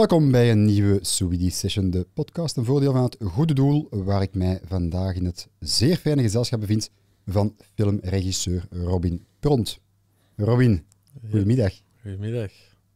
Welkom bij een nieuwe Subidi Session, de podcast, een voordeel van het goede doel, waar ik mij vandaag in het zeer fijne gezelschap bevind van filmregisseur Robin Pront. Robin, goedemiddag. Goedemiddag.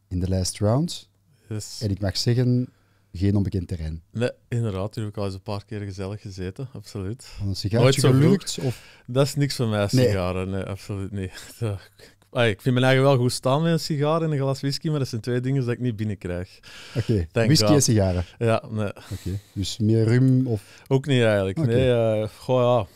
In de last round. Yes. En ik mag zeggen, geen onbekend terrein. Nee, inderdaad. U heb ik al eens een paar keer gezellig gezeten, absoluut. een sigaretje gelukt? Of... Dat is niks van mij, sigaren. Nee. nee, absoluut niet. Ah, ik vind mijn eigen wel goed staan met een sigaar en een glas whisky, maar dat zijn twee dingen dat ik niet binnenkrijg. Oké, whisky en sigaren? Ja, nee. Oké, dus meer rum of... Ook niet eigenlijk, nee. Eh, goh, ja.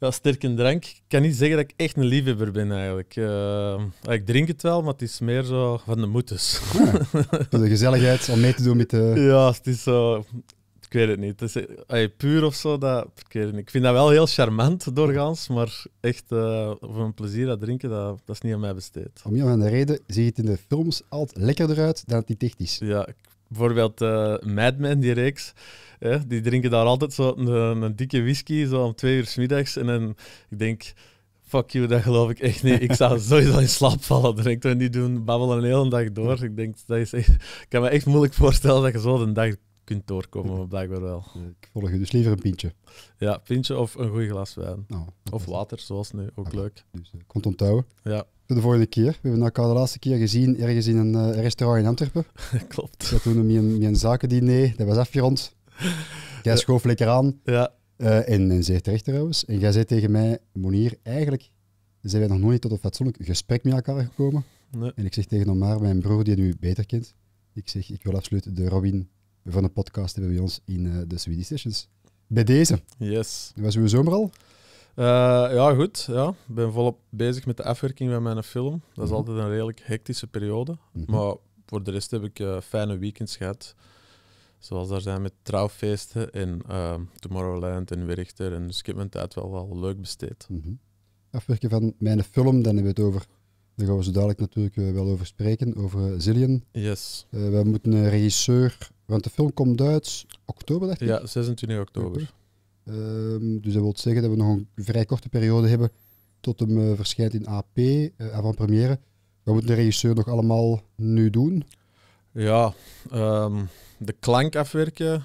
ja, sterke drank. Ik kan niet zeggen dat ik echt een liefhebber ben eigenlijk. Eh, ik drink het wel, maar het is meer zo van de moeders Ja. Ah, de gezelligheid, om mee te doen met de... Ja, het is zo... Ik weet het niet. is eh, puur of zo. Dat, ik, niet. ik vind dat wel heel charmant doorgaans, maar echt uh, een plezier dat drinken, dat, dat is niet aan mij besteed. Om je aan de reden zie je het in de films altijd lekkerder uit dan het niet is. Ja, bijvoorbeeld uh, Mad Men, die reeks. die drinken daar altijd zo een, dikke whisky, zo om twee uur s middags. En dan, ik denk, fuck you, dat geloof ik echt niet. Ik zou sowieso in slaap vallen. Dan denk ik, die doen babbelen een hele dag door. Ik denk, dat is ik kan me echt moeilijk voorstellen dat je zo de dag kunt doorkomen, maar blijkbaar wel. Ik volg je dus liever een pintje. Ja, pintje of een goed glas wijn. Nou, of water, zoals nu, ook ah, leuk. Dus uh, komt onthouden. Ja. De volgende keer. We hebben elkaar de laatste keer gezien ergens in een eh, restaurant in Antwerpen. Klopt. Dat toen met een, met een zakendiner, dat was afgerond. Jij schoof lekker aan. Ja. Eh, en, en zeer terecht trouwens. En jij zei tegen mij, Monier, eigenlijk zijn wij nog nooit tot een fatsoenlijk gesprek met elkaar gekomen. Nee. En ik zeg tegen Omar, mijn broer die je nu beter kent, ik zeg, ik wil absoluut de Robin van een podcast hebben bij ons in uh, de Swedish Sessions. Bij deze. Yes. Was uw zomer al? Eh, ja, goed. Ja. Ik ben volop bezig met de afwerking van mijn film. Dat is mhm. altijd een redelijk hectische periode. Mhm. Maar voor de rest heb ik eh, fijne weekends gehad. Zoals daar zijn met trouwfeesten en ehm, Tomorrowland en Werchter. En dus ik mijn tijd wel, wel leuk besteed. Mm Afwerken van mijn film, dan hebben we het over. Daar gaan we zo dadelijk natuurlijk wel over spreken, over Zillion. Yes. we moeten een regisseur want de film komt uit oktober, dacht ik? Ja, 26 oktober. Ehm, dus dat wil zeggen dat we nog een vrij korte periode hebben tot hem uh, verschijnt in AP, uh, eh, avant première. Wat moet de regisseur nog allemaal nu doen? Ja, ehm, de klank afwerken,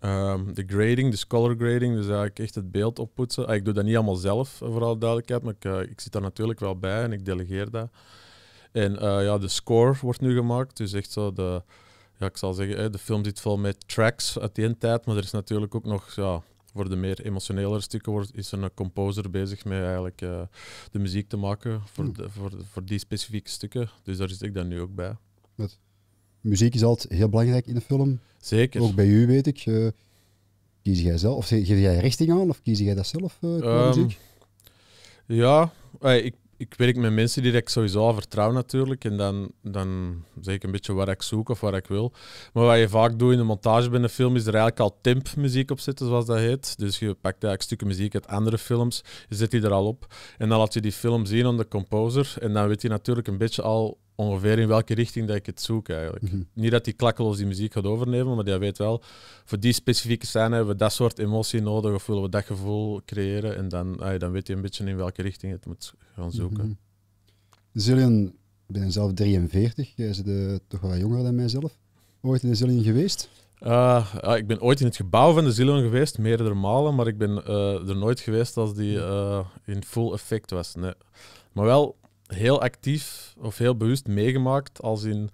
ehm, de grading, de dus color grading, dus eigenlijk echt het beeld oppoetsen. Ah, ik doe dat niet allemaal zelf, eh, vooral duidelijkheid, maar ik, ik zit daar natuurlijk wel bij en ik delegeer dat. En ja, de score wordt nu gemaakt, dus echt zo de, ja, ik zal zeggen, de film zit vol met tracks uit die tijd, maar er is natuurlijk ook nog, ja, voor de meer emotionele stukken is een composer bezig met eigenlijk eh, de muziek te maken voor, hmm. de, voor, voor die specifieke stukken. Dus daar zit ik dan nu ook bij. Met. Muziek is altijd heel belangrijk in de film. Zeker. Ook bij u weet ik. Uh, kies jij zelf, of geef jij richting aan, of kies jij dat zelf uh, muziek? Ja, ik, ik werk met mensen die ik sowieso al vertrouw natuurlijk. En dan, dan zeg ik een beetje waar ik zoek of waar ik wil. Maar wat je vaak doet in de montage bij een film is er eigenlijk al tempmuziek op zitten, zoals dat heet. Dus je pakt eigenlijk stukken muziek uit andere films, je zet die er al op. En dan laat je die film zien aan de composer. En dan weet hij natuurlijk een beetje al ongeveer in welke richting dat ik het zoek eigenlijk. Mhm. Niet dat die klakkeloos die muziek gaat overnemen, maar die weet wel, voor die specifieke scène hebben we dat soort emotie nodig of willen we dat gevoel creëren en dan, ah, dan weet je een beetje in welke richting het moet gaan zoeken. Mm -hmm. Zillion, ik ben zelf 43, jij bent eh, toch wel jonger dan mijzelf. Ooit in de Zillion geweest? Ah, ah, ik ben ooit in het gebouw van de Zillion geweest, meerdere malen, maar ik ben eh, er nooit geweest als die eh, in full effect was. Nee. Maar wel, heel actief of heel bewust meegemaakt. Als in,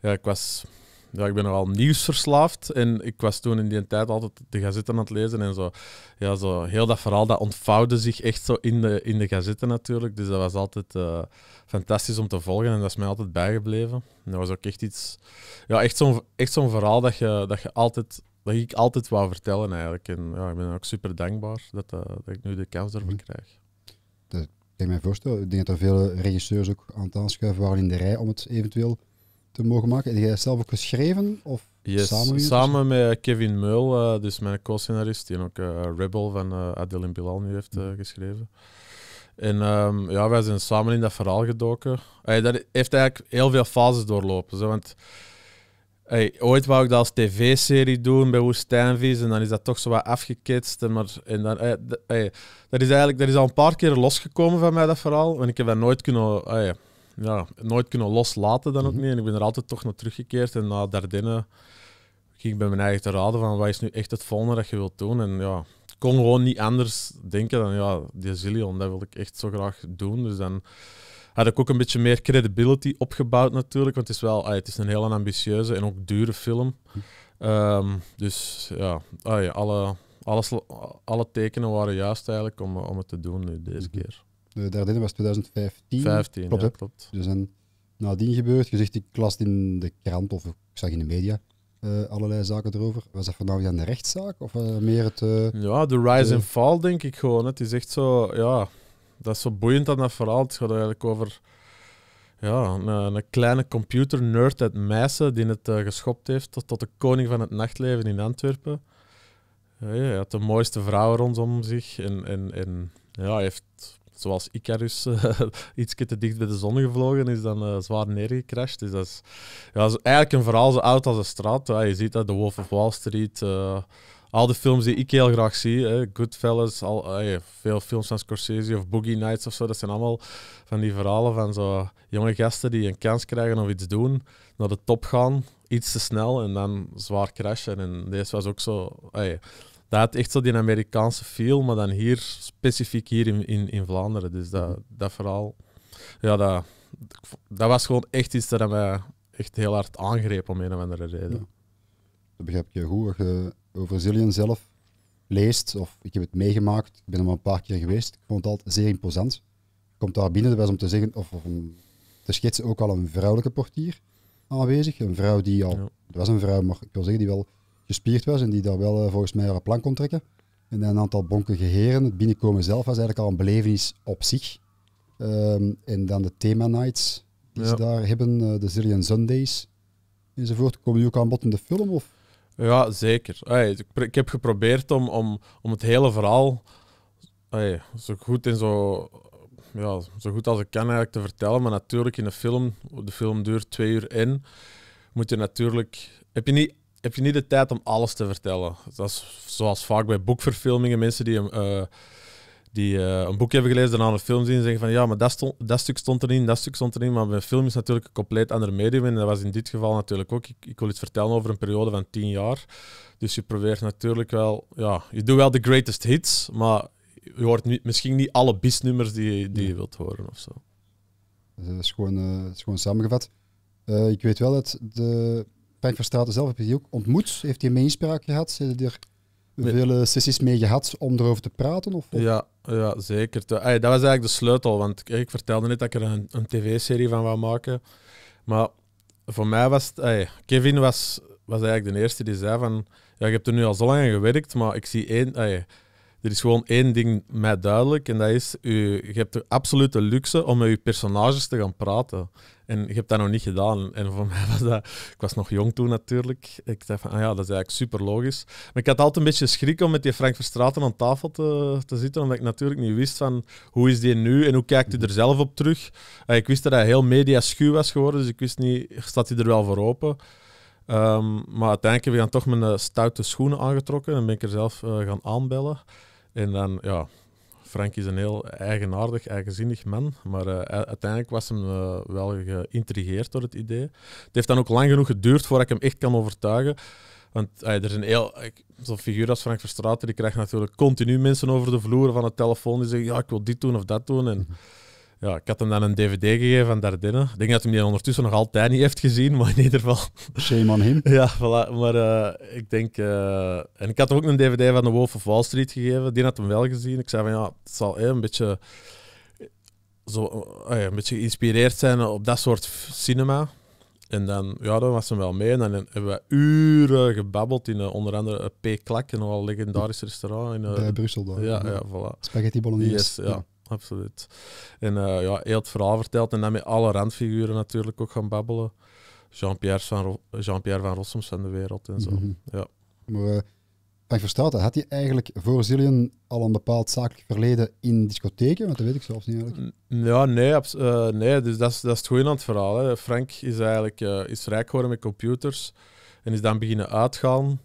ja, ik was ja, ik ben al nieuwsverslaafd. En ik was toen in die tijd altijd de gazetten aan het lezen en zo. Ja, zo heel dat verhaal dat ontvouwde zich echt zo in de, in de gazetten natuurlijk. Dus dat was altijd eh, fantastisch om te volgen en dat is mij altijd bijgebleven. dat was ook echt iets... Ja, echt zo'n echt zo'n verhaal dat, je, dat, je altijd, dat ik altijd wou vertellen eigenlijk. En ja, ik ben ook super dankbaar dat, eh, dat ik nu de kans ervoor mhm. krijg kan je mij voorstellen. Ik denk dat er veel regisseurs ook aan het aanschuiven waren in de rij om het eventueel te mogen maken. Heb jij zelf ook geschreven? Of samen, samen met eh, Kevin Meul, eh, dus mijn co-scenarist, die ook eh, Rebel van uh, Adil Bilal nu heeft geschreven. En ehm, ja, wij zijn samen in dat verhaal gedoken. Hey, dat heeft eigenlijk heel veel fases doorlopen. Zo, want Hey, ooit wou ik dat als tv-serie doen bij Woestijnvis en dan is dat toch zo wat afgeketst. En maar, en dan, eh, dat, is eigenlijk, dat is al een paar keer losgekomen van mij, dat verhaal. want ik heb dat nooit kunnen, ja, nooit kunnen loslaten dan ook mhm. niet. En ik ben er altijd toch naar teruggekeerd. En na daardinnen ging ik bij mijn eigen te raden van wat is nu echt het volgende dat je wilt doen. En ja, ik kon gewoon niet anders denken dan ja, die Zillion. Dat wil ik echt zo graag doen. Dus dan had ik ook een beetje meer credibility opgebouwd natuurlijk. Want het is wel, ah, het is een heel ambitieuze en ook dure film. Ehm, dus ah, ja, alle, alles, alle tekenen waren juist eigenlijk om, om het te doen nu deze mhm. keer. De derde was 2015. 15, klopt. Ja, klopt. Dus en nadien gebeurd, je zegt ik las in de krant of ik zag in de media. Eh, allerlei zaken erover. Was dat vanavond aan de rechtszaak of eh, meer het... Eh, ja, de rise and fall denk ik gewoon. Het is echt zo, ja, dat is zo boeiend aan dat verhaal. Het gaat eigenlijk over ja, een, een kleine nerd uit Meissen die het eh, geschopt heeft tot, tot, de koning van het nachtleven in Antwerpen. Ja, hij had de mooiste vrouwen rondom zich en, en, en ja, heeft, zoals Icarus, uh, iets te dicht bij de zon gevlogen is dan eh, zwaar neergecrashed. Dus dat is, ja, is eigenlijk een verhaal zo oud als de straat. je ziet dat, de Wolf of Wall Street eh, al de films die ik heel graag zie, hè, Goodfellas, al, eh, veel films van Scorsese of Boogie Nights of zo, dat zijn allemaal van die verhalen van zo jonge gasten die een kans krijgen om iets doen, naar de top gaan, iets te snel en dan zwaar crashen. En deze was ook zo. Eh, dat had echt zo die Amerikaanse feel, maar dan hier, specifiek hier in, in, in Vlaanderen. Dus dat, dat verhaal, ja, dat, dat was gewoon echt iets dat mij echt heel hard aangreep om een of andere reden begrijp ik goed, als je over Zillion zelf leest, of ik heb het meegemaakt, ik ben er maar een paar keer geweest, ik vond het altijd zeer imposant. Komt daar binnen, dat was om te zeggen, of, om te schetsen, ook al een vrouwelijke portier aanwezig. Een vrouw die al, ja. het was een vrouw, maar ik wil zeggen, die wel gespierd was en die daar wel eh, volgens mij haar plan kon trekken. En een aantal bonkige heren. Het binnenkomen zelf was eigenlijk al een belevenis op zich. Ehm, en dan de thema nights die ja. ze daar hebben, eh, de Zillion Sundays enzovoort. Komen die ook aan bod in de film? Of? Ja, zeker. Hey, ik heb geprobeerd om, om, om het hele verhaal zo goed en zo, ja, zo goed als ik kan eigenlijk te vertellen. Maar natuurlijk in een film, de film duurt twee uur in, moet je natuurlijk... Heb je niet heb je niet de tijd om alles te vertellen. Dat is zoals vaak bij boekverfilmingen. Mensen die eh, die eh, een boek hebben gelezen, daarna een film zien en zeggen van ja, maar dat, dat stuk stond erin, dat stuk stond erin. Maar mijn film is natuurlijk een compleet ander medium en dat was in dit geval natuurlijk ook. Ik, ik wil iets vertellen over een periode van tien jaar. Dus je probeert natuurlijk wel, ja, je doet wel de greatest hits, maar je hoort misschien niet alle bisnummers die, die je wilt horen of zo. Dus dat is gewoon, eh, dat is gewoon samengevat. Eh, ik weet wel dat de van Straten zelf heb je ook ontmoet. Heeft hij inspraak gehad? Zijn er vele eh, sessies mee gehad om erover te praten? Of, of? Ja, ja, zeker. dat was eigenlijk de sleutel. Want ik vertelde net dat ik er een, een tv-serie van wou maken. Maar voor mij was Kevin was, was eigenlijk de eerste die zei van... Ja, ik heb er nu al zo lang aan gewerkt, maar ik zie één... Er is gewoon één ding mij duidelijk en dat is, u, je hebt de absolute luxe om met je personages te gaan praten. En je hebt dat nog niet gedaan. En voor mij was dat... Ik was nog jong toen natuurlijk. Ik dacht van, ah ja, dat is eigenlijk super logisch. Maar ik had altijd een beetje schrik om met die Frank Verstraten aan tafel te, te zitten, omdat ik natuurlijk niet wist van, hoe is die nu en hoe kijkt hij er zelf op terug? Eh, ik wist dat hij heel mediaschuw was geworden, dus ik wist niet, staat hij er wel voor open? Ehm, maar uiteindelijk heb ik dan toch mijn eh, stoute schoenen aangetrokken en ben ik er zelf eh, gaan aanbellen. En dan, ja, Frank is een heel eigenaardig, eigenzinnig man. Maar eh, uiteindelijk was hem eh, wel geïntrigeerd door het idee. Het heeft dan ook lang genoeg geduurd voordat ik hem echt kan overtuigen. Want eh, er zijn heel. Zo'n figuur als Frank Verstraeten, die krijgt natuurlijk continu mensen over de vloer van de telefoon die zeggen: Ja, ik wil dit doen of dat doen. En mhm. Ja, ik had hem dan een dvd gegeven van Dardenne. Ik denk dat hij die ondertussen nog altijd niet heeft gezien, maar in ieder geval... Shame on him. Ja, voilà. Maar eh, ik denk... Eh, en ik had hem ook een dvd van The Wolf of Wall Street gegeven. Die had hem wel gezien. Ik zei van, ja, het zal eh, een beetje... Zo, eh, een beetje geïnspireerd zijn op dat soort cinema. En dan, ja, dan was ze wel mee. En dan hebben we uren gebabbeld in onder andere P. Klak, een wel legendarisch restaurant. In, Bij Brussel dan. Ja, ja, voilà. Spaghetti Bolognese. Yes, ja absoluut. En eh, ja, heel het verhaal verteld en dan met alle randfiguren natuurlijk ook gaan babbelen. Jean-Pierre van, Ro van Rossums van de wereld en zo. Mm -hmm. ja. Maar Frank eh, had hij eigenlijk voor Zillion al een bepaald zakelijk verleden in discotheken? Want dat weet ik zelfs niet eigenlijk. ja, nee, eh, nee dus dat is, dat is het goede aan het verhaal. Frank is eigenlijk is rijk geworden met computers en is dan beginnen uitgaan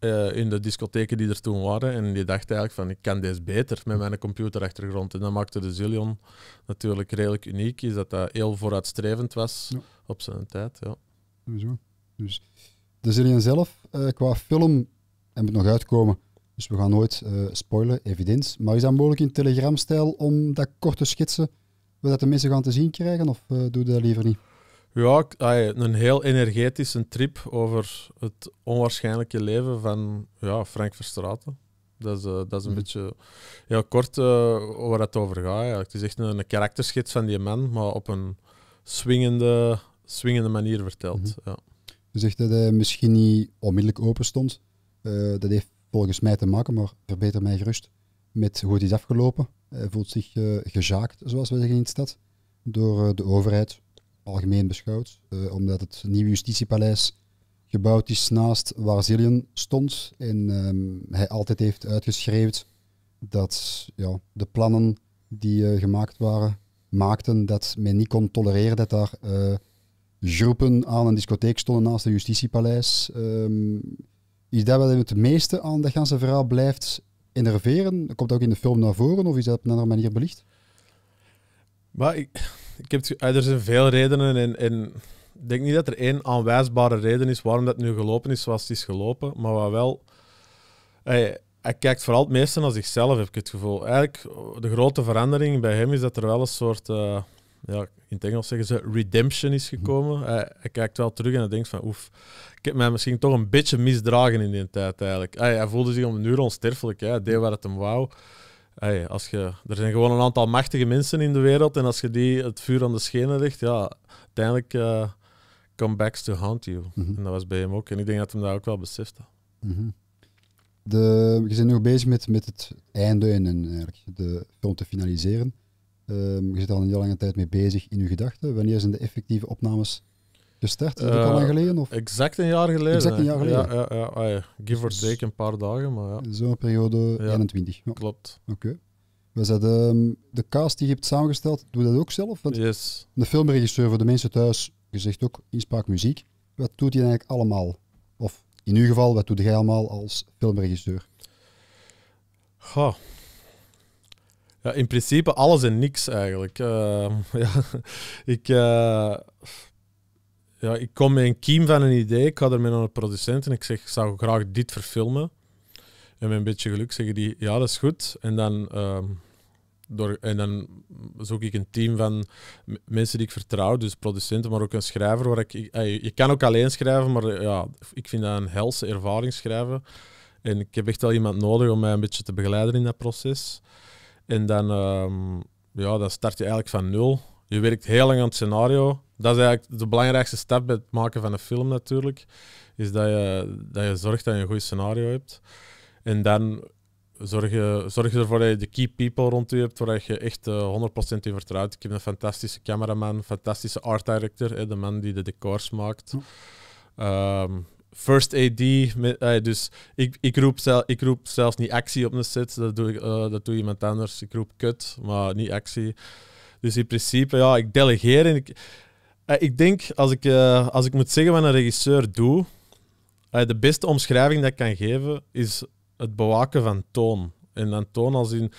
eh, in de discotheken die er toen waren. En die dacht eigenlijk van, ik kan deze beter met mijn computerachtergrond. En dat maakte de Zillion natuurlijk redelijk uniek, is dat dat heel vooruitstrevend was op zijn tijd. Ja. Sowieso. Dus de Zillion zelf, eh, qua film, en moet nog uitkomen, dus we gaan nooit uh, spoilen, evident. Maar is dat mogelijk in telegramstijl om dat kort te schetsen, wat de mensen gaan te zien krijgen, of doe we dat liever niet? Ja, een heel energetische trip over het onwaarschijnlijke leven van ja, Frank Verstraeten. Dat is, eh, dat is een mhm. beetje heel kort eh, waar het over gaat. Ja. Het is echt een, een karakterschets van die man, maar op een swingende, swingende manier verteld. Mhm. ja. Je zegt dat hij misschien niet onmiddellijk open stond. Eh, dat heeft volgens mij te maken, maar verbeter mij gerust, met hoe het is afgelopen. Hij voelt zich gezaakt, zoals we zeggen in de stad, door de overheid, algemeen beschouwd. Eh, omdat het nieuwe justitiepaleis gebouwd is naast waar Zillion stond. En ehm, hij altijd heeft uitgeschreven dat ja, de plannen die eh, gemaakt waren, maakten dat men niet kon tolereren dat daar eh, groepen aan een discotheek stonden naast het justitiepaleis. Ehm, is dat wat het meeste aan dat ganse verhaal blijft enerveren? Komt dat ook in de film naar voren of is dat op een andere manier belicht? Maar ik, ik heb, ah, er zijn veel redenen en, en ik denk niet dat er één aanwijsbare reden is waarom dat nu gelopen is zoals het is gelopen. Maar wat wel... hij kijkt vooral het meeste naar zichzelf, heb ik het gevoel. Eigenlijk, de grote verandering bij hem is dat er wel een soort... Eh, ja, in het Engels zeggen ze redemption is gekomen. Hm. Hij, hij, kijkt wel terug en hij denkt van oef, ik heb mij misschien toch een beetje misdragen in die tijd eigenlijk. Hij, voelde zich om een uur onsterfelijk, Ja, hij deed wat het hem wou. Hey, als je, er zijn gewoon een aantal machtige mensen in de wereld en als je die het vuur aan de schenen legt, ja, uiteindelijk uh, eh, comebacks to haunt you. Mhm. En dat was bij hem ook. En ik denk dat hij dat ook wel besefte. Mhm. Je bent de, nu bezig met, met het einde en, en eigenlijk de film te finaliseren. Ehm, je zit al een heel lange tijd mee bezig in je gedachten. Wanneer zijn de effectieve opnames Gestart? Is dat al lang eh, geleden? Of? Exact een jaar geleden. Exact een jaar geleden. Ja, ja, ja, ja. Give or dus take een paar dagen, maar ja. Zo'n periode 21. Klopt. Oké. We ehm, de cast die je hebt samengesteld, doe dat ook zelf? Want yes. De filmregisseur, voor de mensen thuis, je zegt ook inspraak muziek. Wat doet hij eigenlijk allemaal? Of in uw geval, wat doet jij allemaal als filmregisseur? Goh. Ja, in principe alles en niks eigenlijk. Uh, ja, ik, eh, ja, ik kom met een kiem van een idee. Ik ga er met een producent en ik zeg, ik zou graag dit verfilmen. En met een beetje geluk zeggen die, ja, dat is goed. En dan, ehm, door, en dan zoek ik een team van mensen die ik vertrouw. Dus producenten, maar ook een schrijver. Waar ik, eh, je kan ook alleen schrijven, maar ja, ik vind dat een helse ervaring schrijven. En ik heb echt wel iemand nodig om mij een beetje te begeleiden in dat proces. En dan, ehm, ja, dan start je eigenlijk van nul. Je werkt heel lang aan het scenario dat is eigenlijk de belangrijkste stap bij het maken van een film natuurlijk. Is dat je, dat je zorgt dat je een goed scenario hebt. En dan zorg je, zorg je ervoor dat je de key people rond je hebt, waar je echt 100% eh, in vertrouwt. Ik heb een fantastische cameraman, fantastische art director, de man die de decors maakt. Ehm, first AD, met, eh, dus ik, ik, roep zelf, ik roep zelfs niet actie op een set, dat doe, ik, eh, dat doe iemand anders. Ik roep cut maar niet actie. Dus in principe, ja, ik delegeer ik eh, ik denk, als ik, eh, als ik moet zeggen wat een regisseur doet, eh, de beste omschrijving dat ik kan geven is het bewaken van toon. En dan toon als in...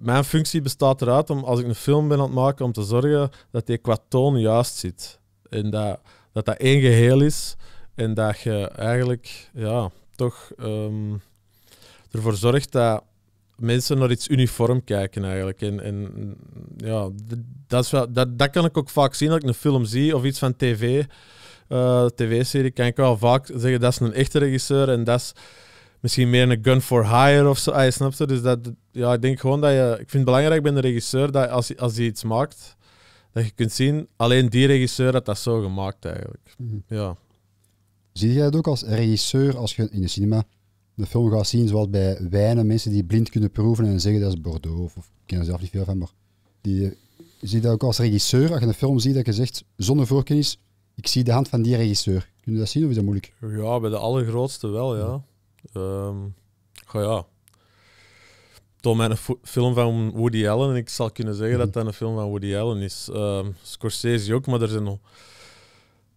Mijn functie bestaat eruit om, als ik een film ben aan het maken, om te zorgen dat die qua toon juist zit. En dat dat, dat één geheel is. En dat je eigenlijk ja, toch um, ervoor zorgt dat mensen naar iets uniform kijken eigenlijk. En, en ja, dat, is wel, dat, dat kan ik ook vaak zien als ik een film zie of iets van tv. Uh, eh, TV-serie kan ik wel vaak zeggen dat is een echte regisseur en dat is misschien meer een gun for hire of zo. Ah, je Dus dat, ja, ik denk gewoon dat je. Ik vind het belangrijk bij een regisseur dat als, als hij iets maakt, dat je kunt zien, alleen die regisseur had dat zo gemaakt eigenlijk. Mhm. Ja. Zie jij het ook als regisseur als je in de cinema de film gaat zien zoals bij wijnen, mensen die blind kunnen proeven en zeggen dat is Bordeaux, of, ik ken zelf niet veel van, maar die eh, je ziet dat ook als regisseur, als je een film ziet, dat je zegt, zonder voorkennis, ik zie de hand van die regisseur. Kun je dat zien of is dat moeilijk? Ja, bij de allergrootste wel, ja. Um, ehm, ga ja. Door mijn film van Woody Allen, en ik zal kunnen zeggen mhm. dat dat een film van Woody Allen is. Ehm, Scorsese ook, maar er zijn nog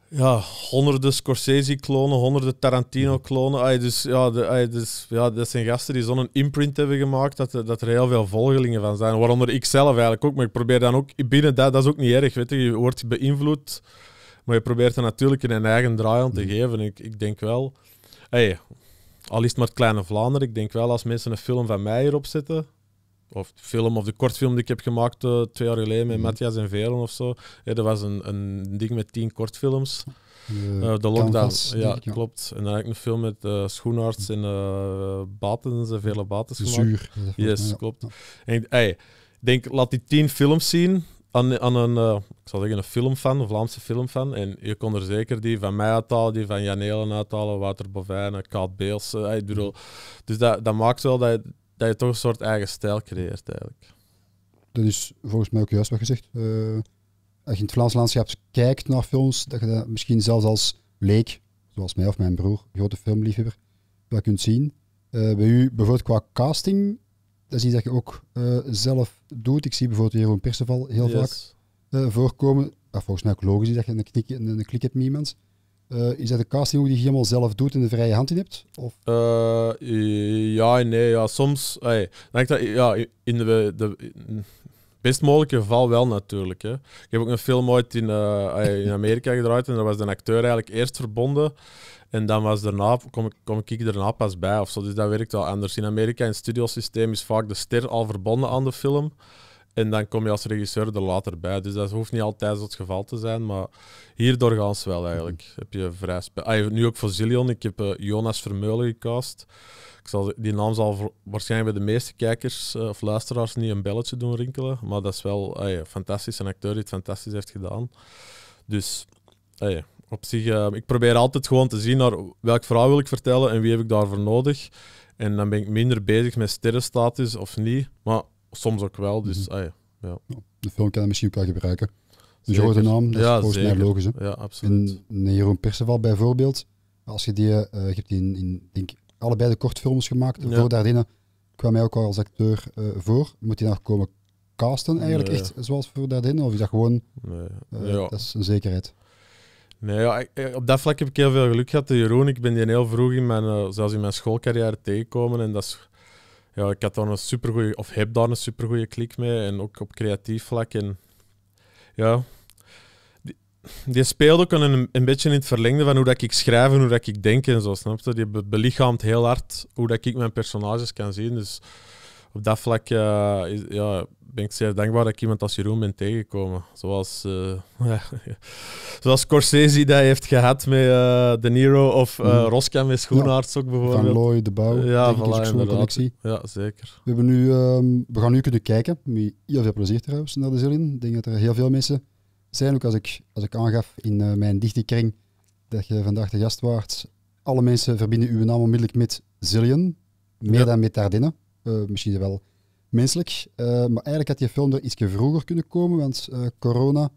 ja, honderden Scorsese-klonen, honderden Tarantino-klonen. dus, ja, dus, ja, dat zijn gasten die zo'n imprint hebben gemaakt dat, eh, dat er heel veel volgelingen van zijn. Waaronder ik zelf eigenlijk ook. Maar ik probeer dan ook binnen dat, dat is ook niet erg. Weet je, je wordt beïnvloed, maar je probeert er natuurlijk een eigen draai aan te mm. geven. Ik, ik denk wel, hey, al is het maar Kleine Vlaanderen, ik denk wel als mensen een film van mij hierop zetten, of de film of de kortfilm die ik heb gemaakt eh, twee jaar geleden met mhm. Matthias en Velen of zo. dat was een, een ding met tien kortfilms. Uh, de lockdown, ja, klopt. En eigenlijk een film met uh, en uh, Batens, Vele Batens gemaakt. Zuur. Yes, klopt. En ik denk, laat die tien films zien aan, aan een, uh, ik zou zeggen, een filmfan, een Vlaamse filmfan. En je kon er zeker die van mij uithalen, die van Janelen uithalen, Wouter Bovijn, Kaat Beels. bedoel, dus dat, dat maakt wel dat, dat je toch een soort eigen stijl creëert eigenlijk. Dat is volgens mij ook juist wat gezegd. Uh, als je in het Vlaams landschap kijkt naar films, dat je dat misschien zelfs als leek, zoals mij of mijn broer, grote filmliefhebber, wel kunt zien. Eh, bij u bijvoorbeeld qua casting, dat is iets dat je ook eh, zelf doet. Ik zie bijvoorbeeld Jeroen Perceval heel vaak voorkomen. Ah, volgens mij ook logisch is dat je een klik, een, klik hebt met eh, is dat een casting die je helemaal zelf doet en de vrije hand in hebt? Of? Uh, ja nee. Ja, soms. Hey, denk dat, ja, in de, de best mogelijke geval wel natuurlijk. Hè. Ik heb ook een film ooit in, eh, in Amerika gedraaid en daar was de acteur eigenlijk eerst verbonden. En dan was daarna, kom, ik, kom ik daarna pas bij of zo. Dus dat werkt wel anders. In Amerika, in het studiosysteem, is vaak de ster al verbonden aan de film. En dan kom je als regisseur er later bij. Dus dat hoeft niet altijd het geval te zijn. Maar hier doorgaans wel eigenlijk. Mhm. Heb je vrij nu ook voor Zillion. Ik heb eh, Jonas Vermeulen gecast. Ik zal, die naam zal waarschijnlijk bij de meeste kijkers eh, of luisteraars niet een belletje doen rinkelen. Maar dat is wel uh, fantastisch. Een acteur die het fantastisch heeft gedaan. Dus op zich, eh, ik probeer altijd gewoon te zien naar welk verhaal wil ik vertellen en wie heb ik daarvoor nodig. En dan ben ik minder bezig met sterrenstatus of niet. Maar soms ook wel. Dus mm ja. De film kan dat misschien ook wel gebruiken. Een dus grote naam, dat is volgens mij logisch. Hè? Ja, absoluut. En Jeroen Perceval bijvoorbeeld, als je die, eh, hebt die in, in denk, allebei de kortfilms gemaakt, voor daarin, kwam hij ook al als acteur eh, voor. Moet hij daar komen casten eigenlijk, echt zoals voor daarin? Of is dat gewoon, eh, ja. dat is een zekerheid? Nee, ja, op dat vlak heb ik heel veel geluk gehad. Jeroen, ik ben die heel vroeg in mijn, zelfs in mijn schoolcarrière tegengekomen en dat is ja, ik had dan een supergoeie, of heb daar een supergoeie klik mee. En ook op creatief vlak. En ja, die, speelde ook een, een beetje in het verlengde van hoe dat ik schrijf en hoe dat ik denk en zo, snap je? Die belichaamt heel hard hoe dat ik mijn personages kan zien. Dus op dat vlak eh, ja, ben ik zeer dankbaar dat ik iemand als Jeroen ben tegengekomen. Zoals, uh, zoals die heeft gehad met eh, De Niro of uh, eh, hmm. Roskam met schoenarts. ook bijvoorbeeld. Van Looy, De Bouw. Ja, van een Ja, zeker. We, hebben nu, ehm, we gaan nu kunnen kijken, met heel veel plezier trouwens, naar de zin. Ik denk dat er heel veel mensen zijn, ook als ik, als ik aangaf in mijn dichte kring dat je vandaag de gast waart. Alle mensen verbinden uw naam onmiddellijk met Zillion, meer dan met Dardenne. misschien wel menselijk. Eh, maar eigenlijk had die film er ietsje vroeger kunnen komen, want eh, corona,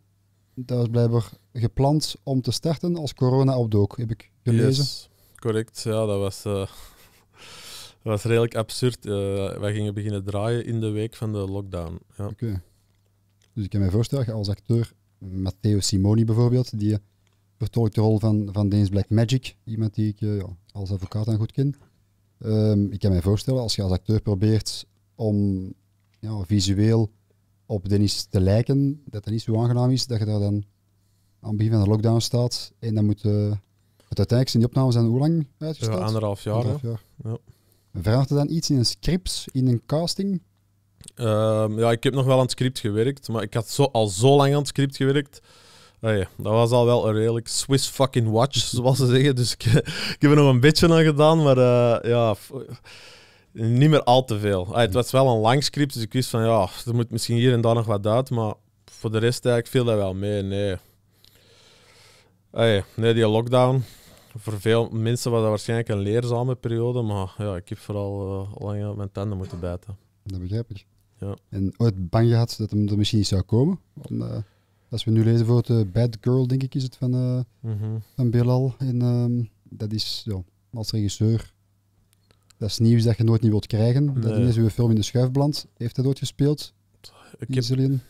dat was blijkbaar gepland om te starten als corona opdook, heb ik gelezen. Yes, correct, ja, dat was, eh, dat was redelijk absurd. wij gingen beginnen draaien in de week van de lockdown. Ja. Oké. Dus ik kan me voorstellen, als acteur, Matteo Simoni bijvoorbeeld, die vertolkt de rol van, van Deens Black Magic, iemand die ik als advocaat aan goed ken. Ehm, ik kan me voorstellen, als je als acteur probeert om ja, visueel op Dennis te lijken, dat dat niet zo aangenaam is, dat je daar dan aan het begin van de lockdown staat en dan moet... Uh, het uiteindelijk zijn die opnames zijn hoe lang uitgesteld? Ja, anderhalf jaar. Anderhalf jaar. Ja. dan iets in een script, in een casting? Ehm, ja, ik heb nog wel aan het script gewerkt, maar ik had zo, al zo lang aan het script gewerkt. Oh ja, dat was al wel een redelijk Swiss fucking watch, zoals ze zeggen. Dus ik, heb er nog een beetje aan gedaan, maar uh, ja niet meer al te veel. het was wel een lang script, dus ik wist van ja, er moet misschien hier en daar nog wat uit, maar voor de rest eigenlijk viel dat wel mee. Nee, nee die lockdown, voor veel mensen was dat waarschijnlijk een leerzame periode, maar ja, ik heb vooral uh, lang op mijn tanden moeten bijten. Dat begrijp ik. Ja. En ooit bang gehad dat hem er misschien niet zou komen? Eh, als we nu lezen voor de eh, Bad Girl, denk ik, is het van, uh, mm -hmm. van Bilal. En ehm, dat is, ja, als regisseur dat is nieuws dat je nooit niet wilt krijgen. Dat is uw film in de schuifbland. Heeft dat ooit gespeeld? Ik heb,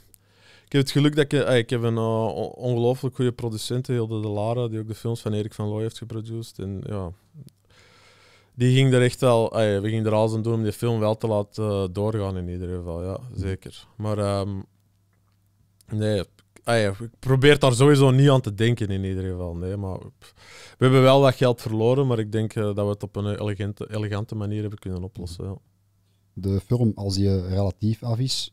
het geluk dat ik, eh, heb een eh, ongelooflijk goede producent, Hilde de Lara, die ook de films van Erik van Looy heeft geproduceerd. En ja, die ging er echt wel, eh, we gingen er alles aan doen om die film wel te laten doorgaan in ieder geval, ja, zeker. Maar ehm, nee, Ah ja, ik probeer daar sowieso niet aan te denken in ieder geval. Nee, maar we hebben wel wat geld verloren, maar ik denk eh, dat we het op een elegante, elegante manier hebben kunnen oplossen. Ja. De film, als je relatief af is,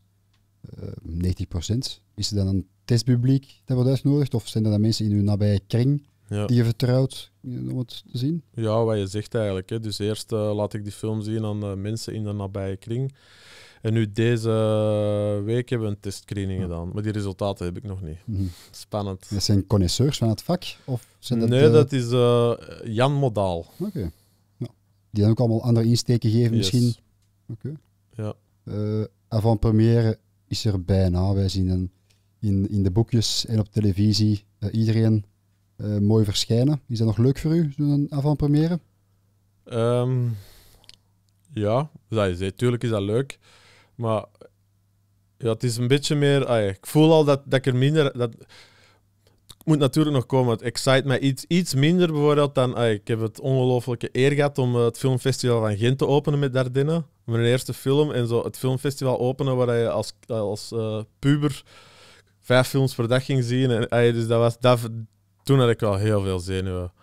uh, 90%, is er dan een testpubliek dat wordt uitgenodigd? Of zijn er dan mensen in uw nabije kring die je vertrouwt eh, om het te zien? Ja, wat je zegt eigenlijk. Hè. Dus eerst laat ik die film zien aan mensen in de nabije kring. En nu deze week hebben we een testscreening gedaan, maar die resultaten heb ik nog niet. Mhm. Spannend. Dat zijn connoisseurs van het vak? Of zijn dat nee, eh, dat is eh, Jan Modaal. Oké. die dan ook allemaal andere insteken geven yes. misschien? Oké. Okay. Ja. Uh, eh, avant-première is er bijna. Wij zien in, in de boekjes en op televisie iedereen mooi verschijnen. Is dat nog leuk voor u, zo'n avant-première? Ehm, ja, dat is Tuurlijk is dat leuk. Maar ja, het is een beetje meer. ik voel al dat, dat ik er minder. Dat, het moet natuurlijk nog komen. Het excite mij iets, iets minder bijvoorbeeld dan. ik heb het ongelooflijke eer gehad om eh, het filmfestival van Gent te openen met Dardenne. Mijn eerste film en zo. Het filmfestival openen waar je als, als eh, puber vijf films per dag ging zien. En, dus dat was, dat, toen had ik wel heel veel zenuwen.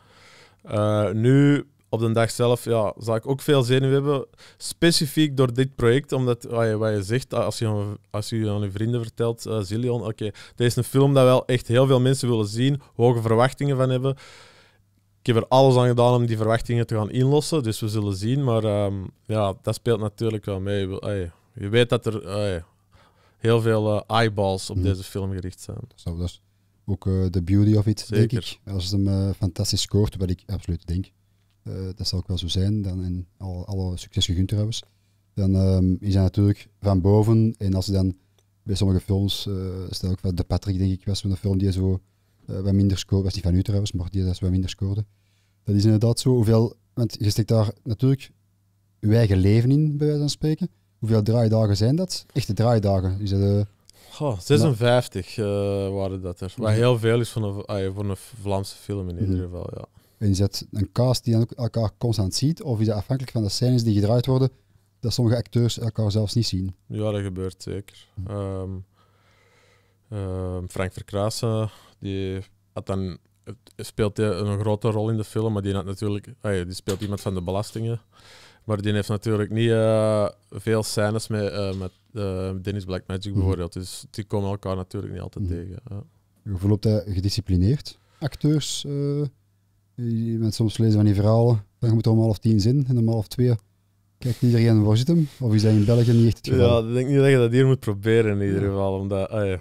Eh, nu op de dag zelf ja, zou ik ook veel zenuw hebben. Specifiek door dit project, omdat wat je, wat je zegt, als je, als je aan je vrienden vertelt, uh, Zillion, oké, dit is een film dat wel echt heel veel mensen willen zien, hoge verwachtingen van hebben. Ik heb er alles aan gedaan om die verwachtingen te gaan inlossen, dus we zullen zien. Maar ehm, ja, dat speelt natuurlijk wel mee. Je weet dat er heel veel eh, eyeballs op mm. deze film gericht zijn. Zo, dat is ook eh, de beauty of it, denk ik. Als het hem fantastisch scoort, wat ik absoluut denk. Eh, dat zal ook wel zo zijn, dan, en alle, alle succes gegund trouwens, dan ehm, is hij natuurlijk van boven. En als ze dan bij sommige films, eh, stel ook wel De Patrick, denk ik, was een film die zo eh, wat minder scoorde. was niet van u trouwens, maar die dat wat minder scoorde. Dat is inderdaad zo. Hoeveel, want je steekt daar natuurlijk je eigen leven in, bij wijze van spreken. Hoeveel draaidagen zijn dat? Echte draaidagen. Is dat, uh, 56 waren dat er. heel veel is van een, ah, een Vlaamse film in ieder mhm. geval. Ja. En is dat een cast die elkaar constant ziet? Of is dat afhankelijk van de scènes die gedraaid worden, dat sommige acteurs elkaar zelfs niet zien? Ja, dat gebeurt zeker. Ehm, ehm, Frank Verkraassen, die had dan, speelt een grote rol in de film, maar die, had natuurlijk, die speelt iemand van de belastingen. Maar die heeft natuurlijk niet eh, veel scènes eh, met, uh, eh, met uh, Dennis Blackmagic mhm. bijvoorbeeld. Dus die komen elkaar natuurlijk niet altijd mhm. tegen. Ja. Hoe verloopt gedisciplineerd, acteurs? Je bent soms lezen van die verhalen. Dan moet er om half tien zin en om half twee kijkt iedereen waar zit hem. Of is dat in België niet echt het geval? Ja, ik denk niet dat je dat hier moet proberen in ieder geval. Omdat, ah,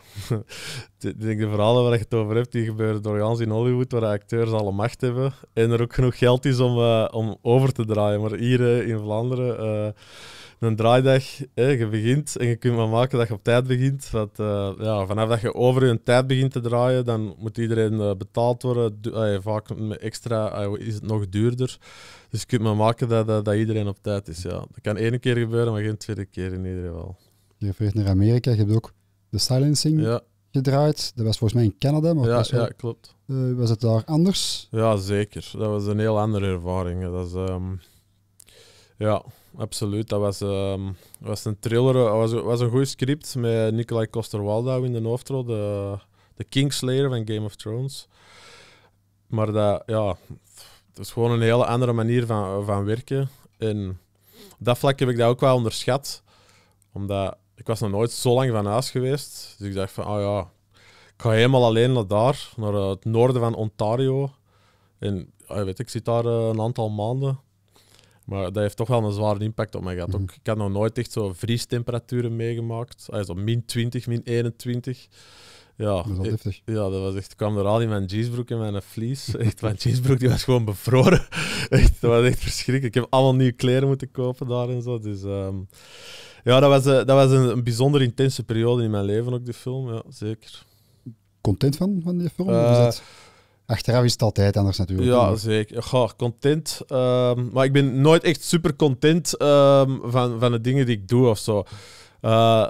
de, verhalen waar je het over hebt, die gebeuren doorgaans in Hollywood, waar acteurs alle macht hebben en er ook genoeg geld is om, eh, om over te draaien. Maar hier eh, in Vlaanderen... Eh, een draaidag, je begint en je kunt maar maken dat je op tijd begint. Eh, ja, vanaf dat je over je tijd begint te draaien, dan moet iedereen eh, betaald worden. Du vaak extra is het nog duurder. Dus je kunt maar maken dat, dat, dat, iedereen op tijd is. Ja. Dat kan één keer gebeuren, maar geen tweede keer in ieder geval. Je vergeet naar Amerika, je hebt ook de silencing gedraaid. Dat was volgens mij in Canada, maar ja, ja, klopt. Eh, was het daar anders? Ja, zeker. Dat was een heel andere ervaring. Dat is, ehm, ja, absoluut. Dat was, ehm, was een thriller. Dat was, was een goed script met Nikolai Coster-Waldau in de hoofdrol. De, de Kingslayer van Game of Thrones. Maar dat, ja, het is gewoon een hele andere manier van, van werken. En op dat vlak heb ik dat ook wel onderschat. Omdat ik was nog nooit zo lang van huis geweest. Dus ik dacht van, oh ja, ik ga helemaal alleen naar daar, naar het noorden van Ontario. En ah, weet, ik zit daar eh, een aantal maanden. Maar dat heeft toch wel een zware impact op mij gehad. ik had nog nooit echt zo vriestemperaturen meegemaakt. is ah, zo min 20, min 21. Ja, dat was Ja, dat was echt. Ik kwam er al in mijn jeansbroek en mijn vlies. Echt, mijn jeansbroek die was gewoon bevroren. Echt, dat was echt verschrikkelijk. Ik heb allemaal nieuwe kleren moeten kopen daar en zo. Dus ehm, ja, dat was, eh, dat was een, bijzonder intense periode in mijn leven ook, die film. Ja, zeker. Content van, van die film? Uh, Achteraf is het altijd anders natuurlijk. Ja, zeker. Goh, content. Ehm, maar ik ben nooit echt super content ehm, van, van de dingen die ik doe of zo. Uh,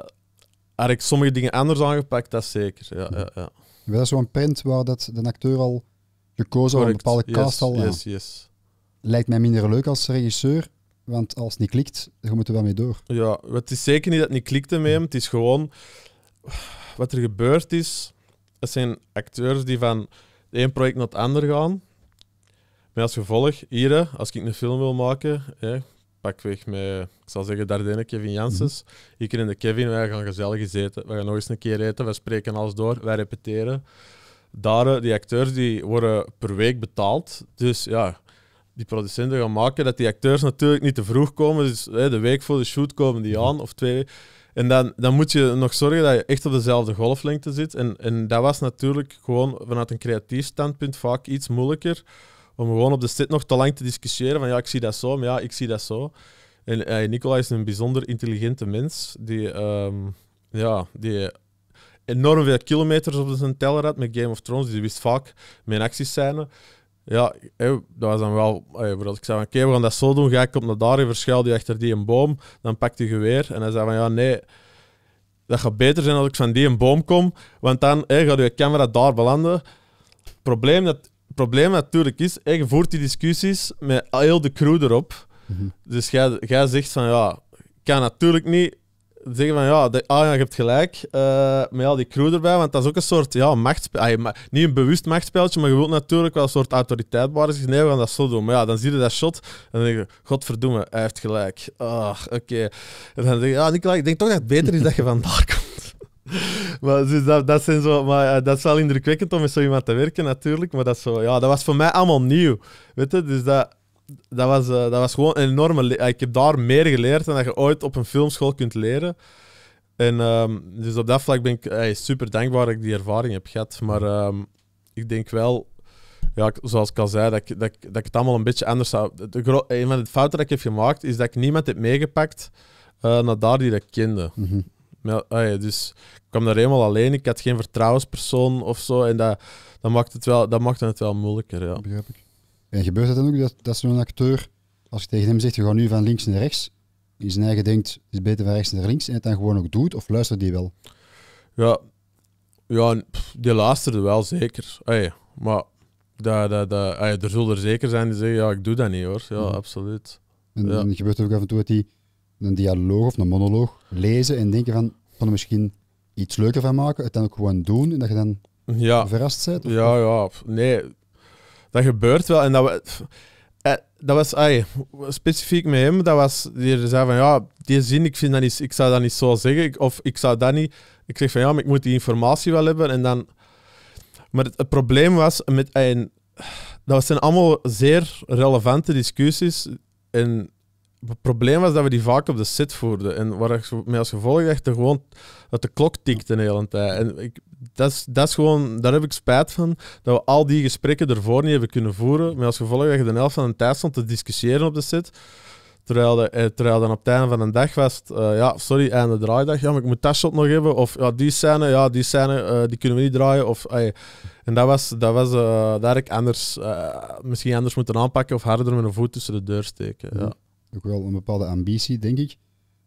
had ik sommige dingen anders aangepakt, dat zeker. Ja, ja, ja. Dat zo'n punt waar dat de acteur al gekozen wordt, een bepaalde cast al. Yes, ja. yes. Lijkt mij minder leuk als regisseur, want als het niet klikt, dan moeten we wel mee door. Ja, het is zeker niet dat het niet klikte met hem. Het is gewoon wat er gebeurd is. Het zijn acteurs die van Eén project naar het ander gaan. Met als gevolg, hier, als ik een film wil maken, hè, pak weg met, ik zal zeggen, Dardenne, Kevin Janssens. Mm -hmm. Ik de Kevin, wij gaan gezellig zitten, eten. Wij gaan nog eens een keer eten, wij spreken alles door, wij repeteren. Daar, eh, die acteurs die worden per week betaald. Dus ja, die producenten gaan maken dat die acteurs natuurlijk niet te vroeg komen. Dus hè, de week voor de shoot komen die mhm. aan, of twee en dan, dan moet je nog zorgen dat je echt op dezelfde golflengte zit. En, en dat was natuurlijk gewoon vanuit een creatief standpunt vaak iets moeilijker. Om gewoon op de set nog te lang te discussiëren van ja, ik zie dat zo, maar ja, ik zie dat zo. En eh, Nicola is een bijzonder intelligente mens die, ehm, ja, die enorm veel kilometers op zijn teller had met Game of Thrones. Die wist vaak mijn acties zijn ja, eh, dat was dan wel. Eh, Voordat ik zei: Oké, we gaan dat zo doen. Ga ik op naar daar, je verschuilt je achter die een boom. Dan pakt je geweer. En hij zei: van ja, nee. Dat gaat beter zijn als ik van die een boom kom. Want dan hey, eh, gaat je camera daar belanden. Probleem dat probleem natuurlijk is, je voert die discussies met heel de crew erop. Mhm. Dus jij, jij zegt van ja, kan natuurlijk niet zeggen van ja, ah, ja je hebt gelijk. Eh, met maar ja, die crew erbij, want dat is ook een soort ja, machtspel. niet een bewust machtspeltje, maar je wilt natuurlijk wel een soort autoriteit waar Nee, we dat zo doen. Maar ja, dan zie je dat shot en dan denk je, godverdomme, hij heeft gelijk. Ah, oké. En dan denk je, ja, Nicola, ik denk toch dat het beter is dat je vandaan komt. maar, dus dat, dat, zijn zo, maar eh, dat is wel indrukwekkend om met zo iemand te werken natuurlijk. Maar dat, is zo, ja, dat was voor mij allemaal nieuw. Weet je, dus dat dat was, eh, dat was gewoon een enorme. Ah, ik heb daar meer geleerd dan dat je ooit op een filmschool kunt leren. En ehm, dus op dat vlak ben ik eh, super dankbaar dat ik die ervaring heb gehad. Maar ehm, ik denk wel, ja, zoals ik al zei, dat ik, dat, dat ik het allemaal een beetje anders zou. De een van de fouten dat ik heb gemaakt is dat ik niemand heb meegepakt uh, naar daar die dat ik kende. Mhm. Ah, dus ik kwam daar helemaal alleen. Ik had geen vertrouwenspersoon of zo. En dat, dat maakt het wel, dat maakte het wel moeilijker. Ja. Begrijp ik. En gebeurt het dan ook, dat, dat zo'n acteur, als je tegen hem zegt, je gaat nu van links naar rechts, in zijn eigen denkt, is beter van rechts naar links, en het dan gewoon ook doet, of luistert die wel? Ja, ja die luisterde wel, zeker. Hey, maar dat, dat, dat, hey, er zullen er zeker zijn die zeggen, ja, ik doe dat niet hoor. Ja, mhm. absoluut. En gebeurt er ook af en toe dat die een dialoog of een monoloog lezen en denken van, van er misschien iets leuker van maken, het dan ook gewoon doen, en dat je dan ja. verrast bent? ja, ja, nee dat gebeurt wel. En dat, eh, dat was specifiek met hem, dat was, die zei van ja, die zin, ik, vind dat ik zou dat niet zo zeggen. of ik zou dat niet. Ik zeg van ja, maar ik moet die informatie wel hebben. En dan, maar het, probleem was, met, dat zijn allemaal zeer relevante discussies. En het probleem was dat we die vaak op de sit voerden. En waar als gevolg echt gewoon dat de klok tikte de hele tijd. En ik, dat, is, dat is gewoon, daar heb ik spijt van, dat we al die gesprekken ervoor niet hebben kunnen voeren. Met als gevolg dat je de helft van de tijd stond te discussiëren op de sit. Terwijl, de, eh, terwijl dan op het einde van een dag was, eh, ja, sorry, einde draaidag, ja, maar ik moet dat nog hebben. Of ja, die scène, ja, die scène, eh, die kunnen we niet draaien. Of, en dat was, dat was daar ik anders, misschien anders moeten aanpakken of harder met een voet tussen de deur steken. Ja ook wel een bepaalde ambitie, denk ik.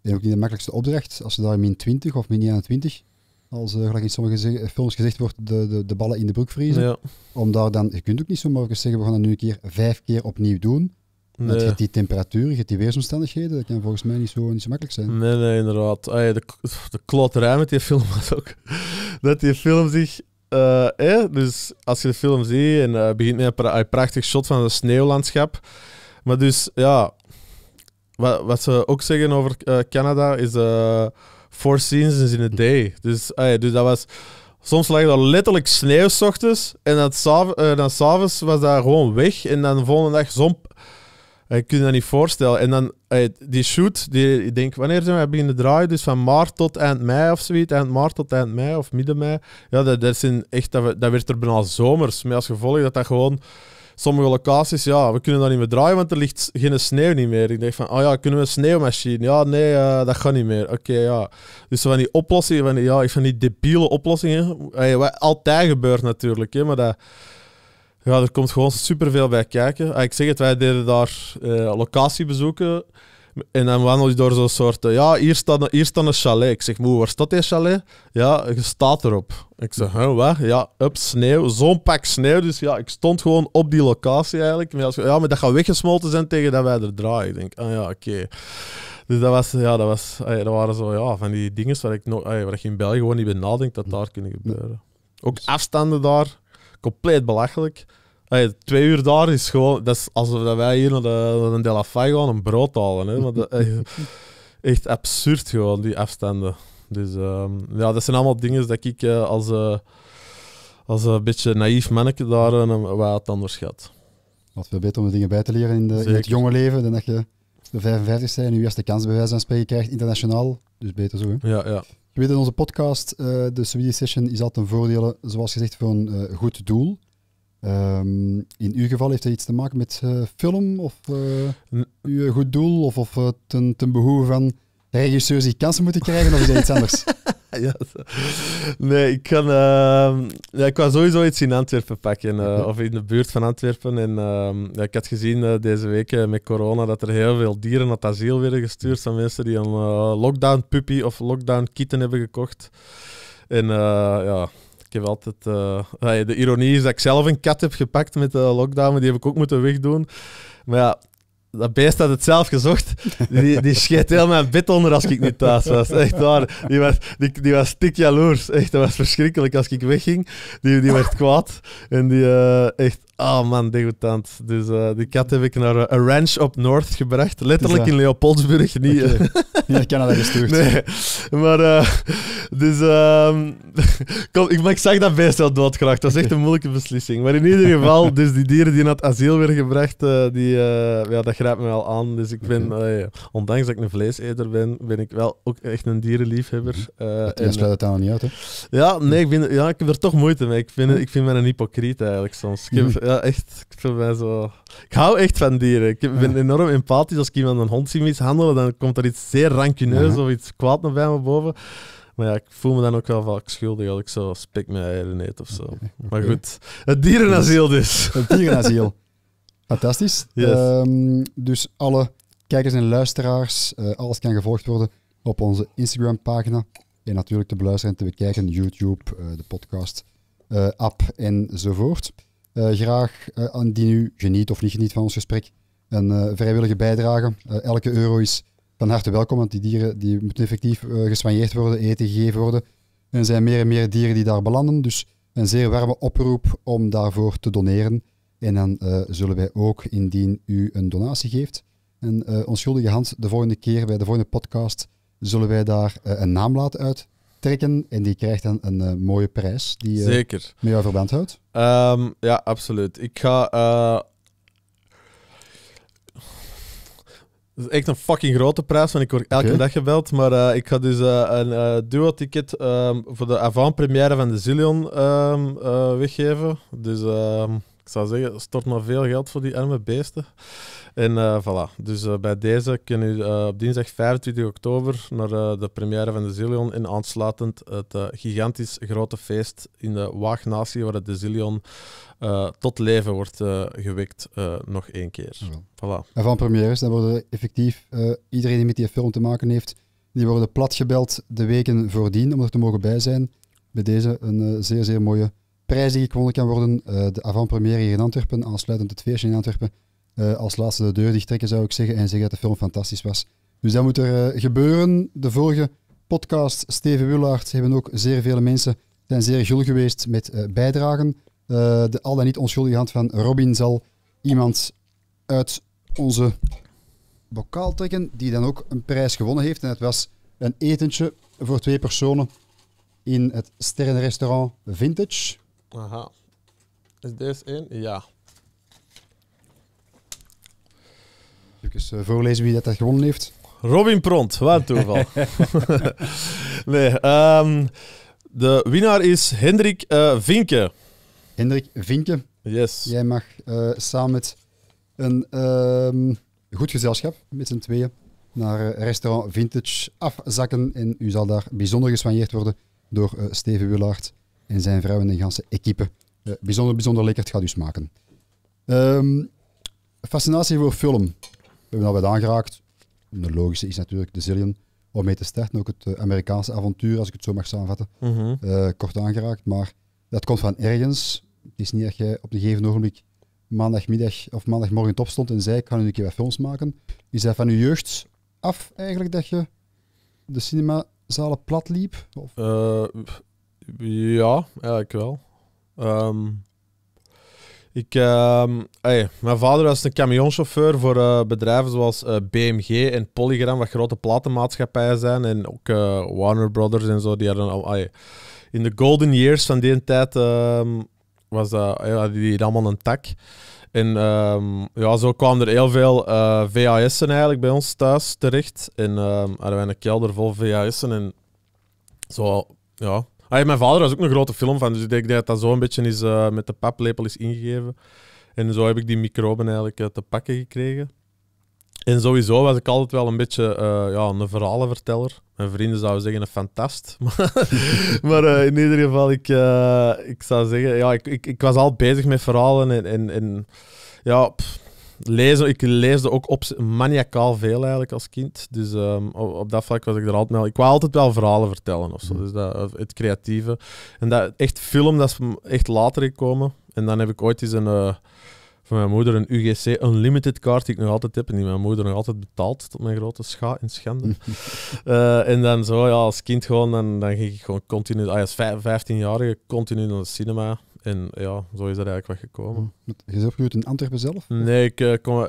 En ook niet de makkelijkste opdracht. Als je daar min 20 of min 21, als eh, gelijk in sommige eh, films gezegd wordt, de, de, de ballen in de broek vriezen. Ja. Om daar dan, je kunt ook niet zo zomaar zeggen, we gaan dat nu een keer vijf keer opnieuw doen. Nee. je die temperatuur, je die weersomstandigheden, dat kan volgens mij niet zo, niet zo makkelijk zijn. Nee, nee, inderdaad. Ah, de, de kloterij met die film was ook dat die film zich... Uh, dus als je de film ziet en begint met een, een prachtig shot van een sneeuwlandschap. Maar dus, ja, wat, wat ze ook zeggen over eh, Canada is eh, four seasons in a day. Dus, dus dat was... Soms lag er letterlijk sneeuw s ochtends en dan s'avonds eh, was dat gewoon weg. En dan de volgende dag zon... Ik kunt je dat niet voorstellen. En dan die shoot, die, ik denk, wanneer zijn we beginnen draaien? Dus van maart tot eind mei of zoiets. Eind maart tot eind mei of midden mei. Ja, dat, dat, zijn echt, dat, dat werd er bijna zomers Met als gevolg dat dat gewoon sommige locaties, ja, we kunnen daar niet meer draaien, want er ligt geen sneeuw niet meer. Ik denk van, oh ja, kunnen we een sneeuwmachine? Ja, nee, eh, dat gaat niet meer. Oké, ja. Dus van die oplossingen, van ja, ik vind die debiele oplossingen, hey, eh, wat altijd gebeurt natuurlijk, hè, maar dat... Ja, er komt gewoon superveel bij kijken. Ah, ik zeg het, wij deden daar eh, locatiebezoeken. En dan wandel je door zo'n soort... Eh, ja, hier staat, een, hier staat een chalet. Ik zeg, moe, waar staat die chalet? Ja, je staat erop. Ik zeg, hè, wat? Ja, up, sneeuw. Zo'n pak sneeuw. Dus ja, ik stond gewoon op die locatie eigenlijk. ja, maar dat gaat weggesmolten zijn tegen dat wij er draaien. Ik denk, ah ja, oké. Dus dat, was, ja, dat, was, eh, dat waren zo ja, van die dingen waar ik, no eh, waar ik in België gewoon niet bij nadenk dat daar kunnen gebeuren. Ook afstanden daar, compleet belachelijk twee uur daar is gewoon... Dat is alsof wij hier naar, de, naar een Delafay gaan een brood halen. Hè. Maar eh, echt absurd gewoon, die afstanden. Dus ehm, ja, dat zijn allemaal dingen dat ik eh, als, eh, als een beetje naïef manneke daar uh, wat anders gaat. Wat veel beter om de dingen bij te leren in, het jonge leven dan dat je de 55 zijn en je eerste kans bij wijze van spreken krijgt internationaal. Dus beter zo. Ja, ja. Je weet in onze podcast, de Swedish Session is altijd een voordelen, zoals gezegd, voor een goed doel. Ehm, in uw geval heeft dat iets te maken met eh, film of uh, uw goed doel of, of uh, ten, ten behoeve van regisseurs die kansen moeten krijgen of is dat iets anders? ja, nee, ik kan, ehm, ja, ik kan sowieso iets in Antwerpen pakken mhm. of in de buurt van Antwerpen. En, ehm, ja, ik had gezien deze week met corona dat er heel veel dieren naar het asiel werden gestuurd van mensen die een lockdown puppy of lockdown kitten hebben gekocht. En ja, ik heb altijd. Eh, de ironie is dat ik zelf een kat heb gepakt met de lockdown. Die heb ik ook moeten wegdoen. Maar ja, dat beest had het zelf gezocht. Die, die scheet heel mijn bed onder als ik niet thuis was. Echt waar. Die was, die, was stik jaloers. Echt, dat was verschrikkelijk als ik wegging. Die, die werd kwaad. En die eh, echt Oh man, degoutant. Dus eh, die kat heb ik naar eh, een ranch op North gebracht. Letterlijk in Leopoldsburg, niet. Okay. Eh, naar Canada gestuurd. Nee, maar dus... Ehm, kom, ik, maar ik zag dat beest wel doodgeraakt. Dat was echt een moeilijke beslissing. Maar in ieder geval, dus die dieren die naar het asiel werden gebracht, die, ja, dat grijpt me wel aan. Dus ik ben, ondanks dat ik een vleeseter ben, ben ik wel ook echt een dierenliefhebber. Jij mm-hmm. spreekt het allemaal niet uit, hè? Ja, nee, ik, vind, ja, ik heb er toch moeite mee. Ik vind, mm-hmm. ik vind mij een hypocriet eigenlijk soms. Ik heb, mm-hmm ja, echt. Voor mij zo... Ik hou echt van dieren. Ik ben enorm empathisch. Als ik iemand een hond zie mishandelen, dan komt er iets zeer rancuneus of iets kwaad naar bij me boven. Maar ja, ik voel me dan ook wel vaak schuldig als ik zo spek met eieren eet of zo. Maar goed, het dierenasiel dus. Het dierenasiel. Fantastisch. Yes. Ehm, dus alle kijkers en luisteraars, eh, alles kan gevolgd worden op onze Instagram-pagina. En natuurlijk te beluisteren en te bekijken, YouTube, eh, de podcast, eh, app enzovoort. Eh, graag eh, aan die nu geniet of niet geniet van ons gesprek. een eh, vrijwillige bijdrage. elke euro is van harte welkom, want die dieren die moeten effectief gespanjeerd worden, eten gegeven worden. En er zijn meer en meer dieren die daar belanden. Dus een zeer warme oproep om daarvoor te doneren. En dan zullen wij ook, indien u een donatie geeft, een onschuldige hand de volgende keer bij de volgende podcast, zullen wij daar een naam laten uit trekken. En die krijgt dan een eh, mooie prijs die eh, Zeker. met jou verband houdt. Ehm, ja, absoluut. Ik ga... Het eh, is echt een fucking grote prijs, want ik word elke dag gebeld. Maar ik ga dus een uh, duo-ticket ehm, voor de avant-première van de Zillion um, weggeven. Dus ik zou zeggen, stort maar veel geld voor die arme beesten. En uh, voilà. Dus eh, bij deze kunnen u eh, op dinsdag 25 oktober naar de première van de Zillion en aansluitend het gigantisch grote feest in de Waagnatie, waar de Zillion tot leven wordt gewekt, nog één keer. Voilà. En van premières, dan worden effectief iedereen die met die film te maken heeft, die worden platgebeld de weken voordien om er te mogen bij zijn. Bij deze een zeer, zeer mooie prijs die gewonnen kan worden. Eh, de avant-première hier in Antwerpen, aansluitend het feestje in Antwerpen. Eh, als laatste de deur dicht trekken zou ik zeggen en zeggen dat de film fantastisch was. Dus dat moet er eh, gebeuren. De vorige podcast, Steven Willaert, hebben ook zeer vele mensen zijn zeer gul geweest met bijdragen. de al dan niet onschuldige hand van Robin zal iemand uit onze bokaal trekken die dan ook een prijs gewonnen heeft. En het was een etentje voor twee personen in het sterrenrestaurant Vintage. Aha. Is deze in? Ja. Even eh, voorlezen wie dat, dat gewonnen heeft. Robin Pront, wat toeval. nee, ehm, de winnaar is Hendrik uh, Hendrik Vinken. Yes. Jij mag eh, samen met een ehm, goed gezelschap, met z'n tweeën, naar restaurant Vintage afzakken. En u zal daar bijzonder geswanjeerd worden door Steven Willaert. En zijn vrouw en de ganse equipe. Eh, bijzonder, bijzonder lekker. Het gaat dus maken. Um, fascinatie voor film. We hebben al wat aangeraakt. De logische is natuurlijk de Zillion. Om mee te starten, ook het eh, Amerikaanse avontuur, als ik het zo mag samenvatten. Mm kort aangeraakt, maar dat komt van ergens. Het is niet dat jij op de gegeven ogenblik maandagmiddag of maandagmorgen opstond en zei: Ik ga nu een keer wat films maken. Is dat van je jeugd af eigenlijk dat je de cinemazalen plat liep? Of? Uh, ja, eigenlijk wel. Ehm, ik, ehm, mijn vader was een camionchauffeur voor eh, bedrijven zoals eh, BMG en Polygram, wat grote platenmaatschappijen zijn. En ook eh, Warner Brothers en zo. Die hadden al, in de golden years van die tijd ehm, was dat, die allemaal een tak. En ja, zo kwamen er heel veel uh, VHS'en eigenlijk bij ons thuis terecht. En um, hadden wij een kelder vol VHS'en. En zo, ja, Ah, mijn vader was ook een grote film van, dus ik denk dat dat zo een beetje is, eh, met de paplepel is ingegeven. En zo heb ik die microben eigenlijk eh, te pakken gekregen. En sowieso was ik altijd wel een beetje eh, ja, een verhalenverteller. Mijn vrienden zouden zeggen een fantast. maar in ieder geval, ik, ik zou zeggen, ja, ik, ik, ik was al bezig met verhalen. En, en, ja, lezen, ik leesde ook op, maniacaal veel eigenlijk als kind. Dus ehm, op, dat vlak was ik er altijd mee. Ik wou altijd wel verhalen vertellen of zo. Mhm. Dus dat, eh, het creatieve. En dat echt film, dat is echt later gekomen. En dan heb ik ooit eens een. Eh, van mijn moeder een UGC Unlimited kaart die ik nog altijd heb en die mijn moeder nog altijd betaalt, tot mijn grote scha en schande. Mhm. Eh, en dan zo, ja, als kind gewoon, dan, dan ging ik gewoon continu, ah als 15-jarige, continu naar de cinema. En ja, zo is dat eigenlijk wat gekomen. Je gehoord in Antwerpen zelf? Nee, ik uh, kom uh,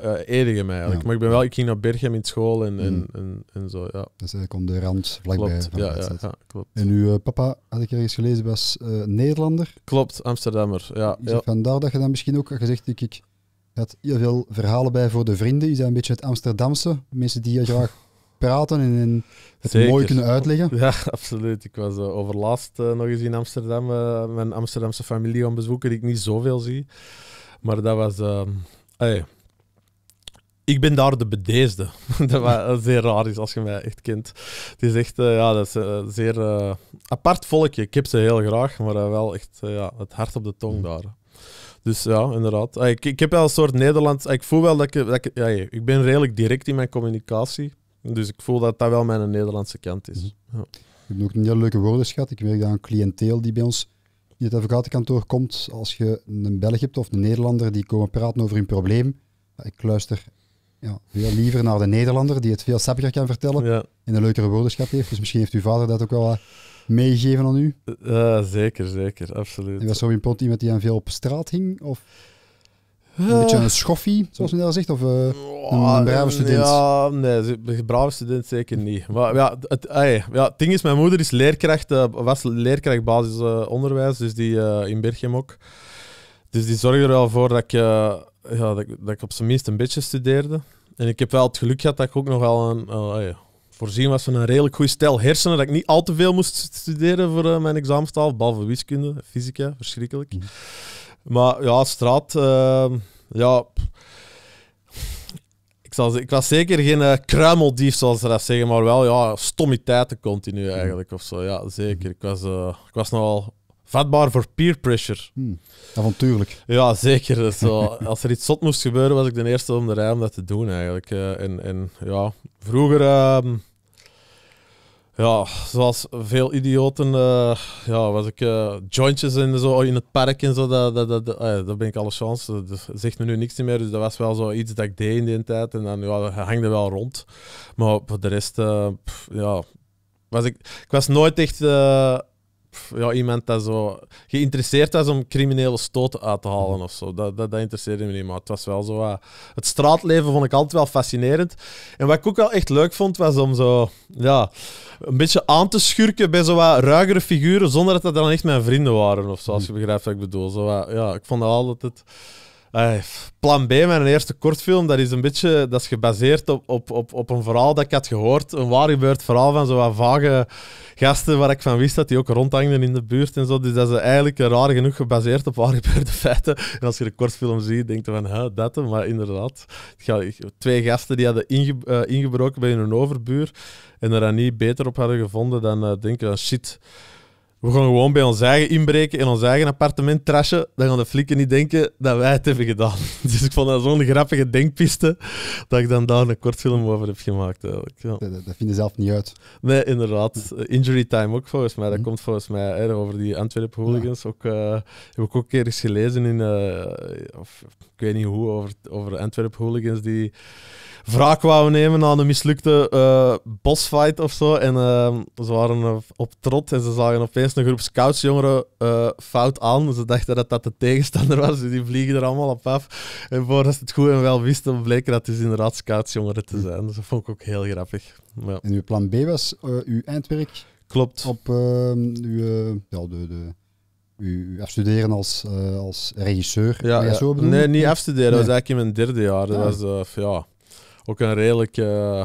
eh, mij eigenlijk. Maar ik, ben wel, ik ging naar Bergen in school en, en, mm. en, en, zo, ja. Dat is eigenlijk om de rand vlakbij van ja, ja, ja, klopt. En uw eh, papa, had ik ergens gelezen, was Nederlander? Klopt, Amsterdammer, ja. ja. Vandaar dat je dan misschien ook had gezegd, ik, ik had heel veel verhalen bij voor de vrienden. Is dat een beetje het Amsterdamse? Mensen die je graag praten en, en het mooi kunnen uitleggen. Ja, absoluut. Ik was eh, overlast eh, nog eens in Amsterdam. Eh, mijn Amsterdamse familie gaan bezoeken, die ik niet zoveel zie. Maar dat was... Ehm, ik ben daar de bedeesde. dat was zeer raar is als je mij echt kent. Het is echt uh, ja, dat is, zeer apart volkje. Ik heb ze heel graag, maar wel echt ja, het hart op de tong hmm. daar. Dus ja, inderdaad. Ik, ik heb wel een soort Nederlands. Ik voel wel dat ik. Dat ik, ja, ik ben redelijk direct in mijn communicatie. Dus ik voel dat dat wel mijn Nederlandse kant is. Mhm. Ja. Je hebt ook een hele leuke woordenschat. Ik werk aan een cliënteel die bij ons in het advocatenkantoor komt. Als je een Belg hebt of een Nederlander die komen praten over hun probleem. Ik luister ja, veel liever naar de Nederlander die het veel sappiger kan vertellen en een leukere woordenschat heeft. Dus misschien heeft uw vader dat ook wel meegegeven aan u. Uh, zeker, zeker, absoluut. En was zo in met die aan veel op straat hing? Of? Een beetje een schoffie, zoals men dat zegt, of eh, een, een brave student? Ja, nee, een brave student zeker niet. Maar ja, het, ja, ding is, mijn moeder is leerkracht, eh, was leerkracht basisonderwijs, dus die eh, in Berchem ook. Dus die zorgde er wel voor dat ik, ja, dat, ik op zijn minst een beetje studeerde. En ik heb wel het geluk gehad dat ik ook nog wel een... voorzien was van een redelijk goede stel hersenen, dat ik niet al te veel moest studeren voor mijn examenstaal, behalve wiskunde, fysica, verschrikkelijk. Mm. Maar ja, straat. Ehm, ja. Ik, ik, was zeker geen uh, kruimeldief, zoals ze dat zeggen, maar wel ja, stommiteiten continu hmm. eigenlijk. Of zo. Ja, zeker. Ik was, eh, ik was nogal vatbaar voor peer pressure. Hmm. Avontuurlijk. Ja, zeker. Dus, eh, als er iets zot moest gebeuren, was ik de eerste om de rij om dat te doen eigenlijk. en, en ja, vroeger... Ehm, ja, zoals veel idioten eh, ja, was ik uh, jointjes in, zo, in het park en zo, dat, dat, dat, dat, eh, dat ben ik alle chance. Dus zegt me nu niks meer. Dus dat was wel zo iets dat ik deed in die tijd. En dan ja, hangde wel rond. Maar voor de rest, ja, was ik, ik was nooit echt ja, iemand dat zo geïnteresseerd was om criminele stoten uit te halen mhm. of zo. Dat, dat, dat interesseerde me niet, maar het was wel zo. Eh, het straatleven vond ik altijd wel fascinerend. En wat ik ook wel echt leuk vond, was om zo ja, een beetje aan te schurken bij zo wat ruigere figuren, zonder dat dat dan echt mijn vrienden waren of zo, als mhm. je begrijpt wat ik bedoel. Zo, ja, ik vond dat altijd plan B, mijn eerste kortfilm, dat is een beetje dat is gebaseerd op, op, op, op een verhaal dat ik had gehoord. Een waar gebeurd verhaal van zo'n vage gasten waar ik van wist dat die ook rondhangden in de buurt en zo. Dus dat is eigenlijk raar genoeg gebaseerd op waar gebeurde feiten. En als je de kortfilm ziet, denk je van, dat Maar inderdaad, twee gasten die hadden inge eh, ingebroken bij hun overbuur en er dan niet beter op hadden gevonden dan uh, denken, shit we gaan gewoon bij ons eigen inbreken, in ons eigen appartement trashen. Dan gaan de flikken niet denken dat wij het hebben gedaan. Dus ik vond dat zo'n grappige denkpiste, dat ik dan daar een kort film over heb gemaakt. Eigenlijk. Dat, vind je zelf niet uit. Nee, inderdaad. Eh, Injury time ook volgens mij. Dat mhm. komt volgens mij over die Antwerp hooligans. Ook, eh, heb ik ook een keer eens gelezen in, eh, of, ik weet niet hoe, over, over Antwerp hooligans die wraak wou nemen aan een mislukte uh, bossfight of zo. En eh, ze waren op trot en ze zagen opeens een groep scoutsjongeren uh, eh, fout aan. Ze dachten dat dat de tegenstander was, dus die vliegen er allemaal op af. En voordat ze het goed en wel wisten, bleek dat het dus inderdaad scoutsjongeren te zijn. Dus dat vond ik ook heel grappig. Ja. En uw plan B was uw eindwerk? Klopt. Op uw, ja, de, de u, afstuderen als, als regisseur? Ja, ja. Zo nee, niet afstuderen. Dat was eigenlijk in mijn derde jaar. Dat ah, was, ja, ook een redelijk... Was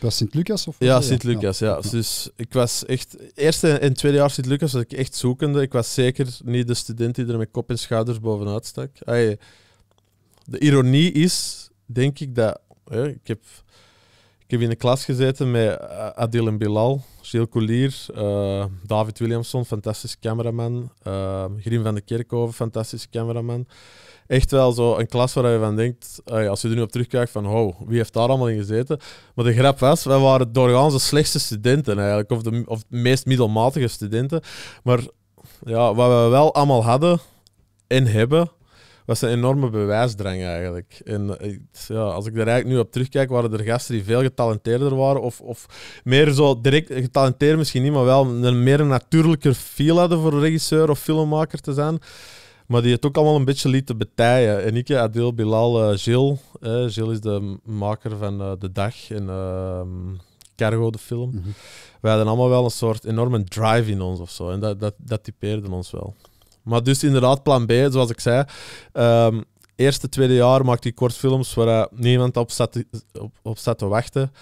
eh, Sint-Lucas? Of ja, Sint-Lucas, ja. Dus, dus ik was echt... Eerste en tweede jaar Sint-Lucas was ik echt zoekende. Ik was zeker niet de student die er met kop en schouders bovenuit stak. de ironie is, denk ik, dat... Hè, ik, heb, ik heb in de klas gezeten met eh, Adil en Bilal, Gilles Coulier, eh, David Williamson, fantastisch cameraman. Uh, Grim van de Kerkhoven, fantastisch cameraman echt wel zo een klas waar je van denkt, eh, als je er nu op terugkijkt, van wie heeft daar allemaal in gezeten? Maar de grap was, wij waren doorgaans de slechtste studenten eigenlijk, of de, of meest middelmatige studenten. Maar ja, wat we wel allemaal hadden en hebben, was een enorme bewijsdrang eigenlijk. En eh, ja, als ik daar eigenlijk nu op terugkijk, waren er gasten die veel getalenteerder waren. Of, of meer zo direct, getalenteerd misschien niet, maar wel een meer natuurlijke feel hadden voor regisseur of filmmaker te zijn. Maar die het ook allemaal een beetje lieten betijen. En ik, Adil, Bilal, uh, eh, Gilles. Eh, Gilles is de maker van eh, De Dag en ehm, Cargo, de film. Mm Wij hadden allemaal wel een soort enorme drive in ons of zo. En dat, dat, dat typeerde ons wel. Maar dus inderdaad, plan B, zoals ik zei. Ehm, eerste, tweede jaar maakte ik films waar niemand op zat, op, op zat te wachten.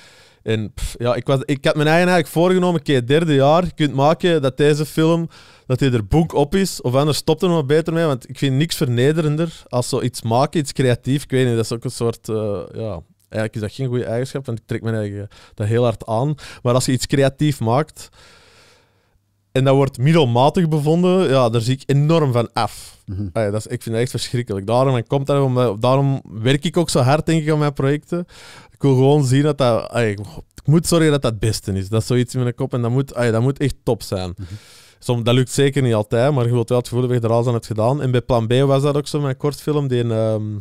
En ja, ik, was, ik had mijn eigen eigenlijk voorgenomen, oké, derde jaar, je kunt maken dat deze film, dat hij er boek op is, of anders stopt er nog beter mee, want ik vind niks vernederender als zo iets maken, iets creatief, ik weet niet, dat is ook een soort, uh, ja, eigenlijk is dat geen goede eigenschap, want ik trek mijn eigen dat heel hard aan, maar als je iets creatief maakt en dat wordt middelmatig bevonden, ja, daar zie ik enorm van af. Mhm. dat is, ik vind dat echt verschrikkelijk. Daarom, komt daarom, daarom werk ik ook zo hard, denk ik, aan mijn projecten wil gewoon zien dat dat... Ay, ik moet zorgen dat dat het beste is. Dat is zoiets in mijn kop en dat moet, ay, dat moet echt top zijn. Mm dat lukt zeker niet altijd, maar je wilt wel het gevoel dat je er alles aan het gedaan. En bij Plan B was dat ook zo, mijn kortfilm. Die, ehm,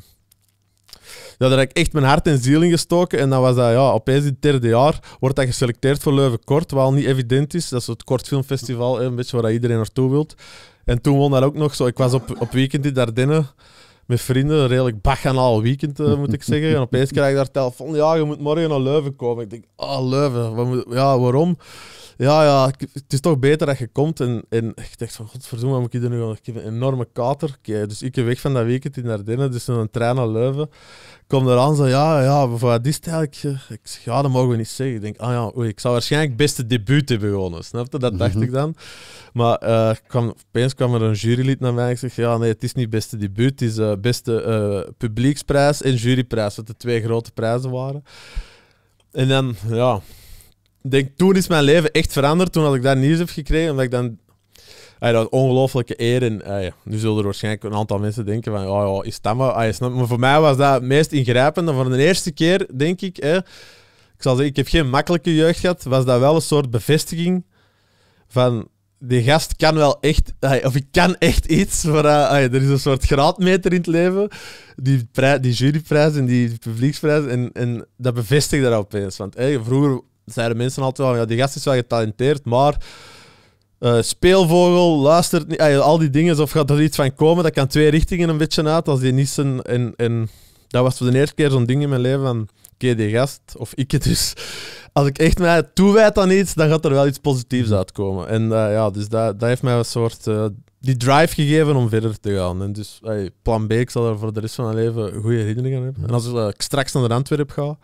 ja, daar heb ik echt mijn hart en ziel in gestoken. En dan was dat, ja, opeens in het derde jaar wordt dat geselecteerd voor Leuven Kort, wat al niet evident is. Dat is het kortfilmfestival, een beetje waar iedereen naartoe wilt. En toen won dat ook nog zo. Ik was op, op weekend in Dardenne met vrienden een redelijk baganaal weekend, eh, moet ik zeggen. En opeens krijg ik daar telefoon, ja, je moet morgen naar Leuven komen. Ik denk, ah, Leuven, ja, waarom? ja, ja, het is toch beter dat je komt. En, en ik dacht van, godverdomme, moet ik hier nu Ik heb een enorme kater. Okay, eh, dus ik ben weg van dat weekend in Ardennen, dus een trein naar Leuven. kom kom eraan, en ja, ja, wat is het eigenlijk? Ik zeg, ja, dat mogen we niet zeggen. Ik denk, ah ja, ik zou waarschijnlijk beste het debuut hebben gewonnen, snap je? Dat dacht mhm. ik dan. Maar uh, kwam, opeens kwam er een jurylid naar mij en zeg, ja, nee, het is niet beste debuut, het is eh, beste publieksprijs en juryprijs, wat de twee grote prijzen waren. En dan, ja, denk, toen is mijn leven echt veranderd. Toen had ik daar nieuws heb gekregen, omdat ik dan... Ay, ah, dat ongelooflijke eer. En ah, nu zullen er waarschijnlijk een aantal mensen denken van... Oh, is dat maar... Ay, ah, maar voor mij was dat het meest ingrijpende. Voor de eerste keer, denk ik... ik zal zeggen, ik heb geen makkelijke jeugd gehad. Was dat wel een soort bevestiging van die gast kan wel echt, of ik kan echt iets. Maar, er is een soort graadmeter in het leven. Die, die juryprijs en die publieksprijs. En, en dat bevestigt daar opeens. Want hey, vroeger zeiden mensen altijd wel ja, die gast is wel getalenteerd, maar eh, speelvogel, luistert niet, eh, al die dingen, of gaat er iets van komen, dat kan twee richtingen een beetje uit, als die niet zijn... En, dat was voor de eerste keer zo'n ding in mijn leven van, oké, die gast, of ik het dus... Als ik echt mij toewijd aan iets, dan gaat er wel iets positiefs uitkomen. En eh, ja, dus dat, dat heeft mij een soort die drive gegeven om verder te gaan. En dus plan B, ik zal er voor de rest van mijn leven goede herinneringen aan hebben. En als eh, ik straks naar de Antwerp ga,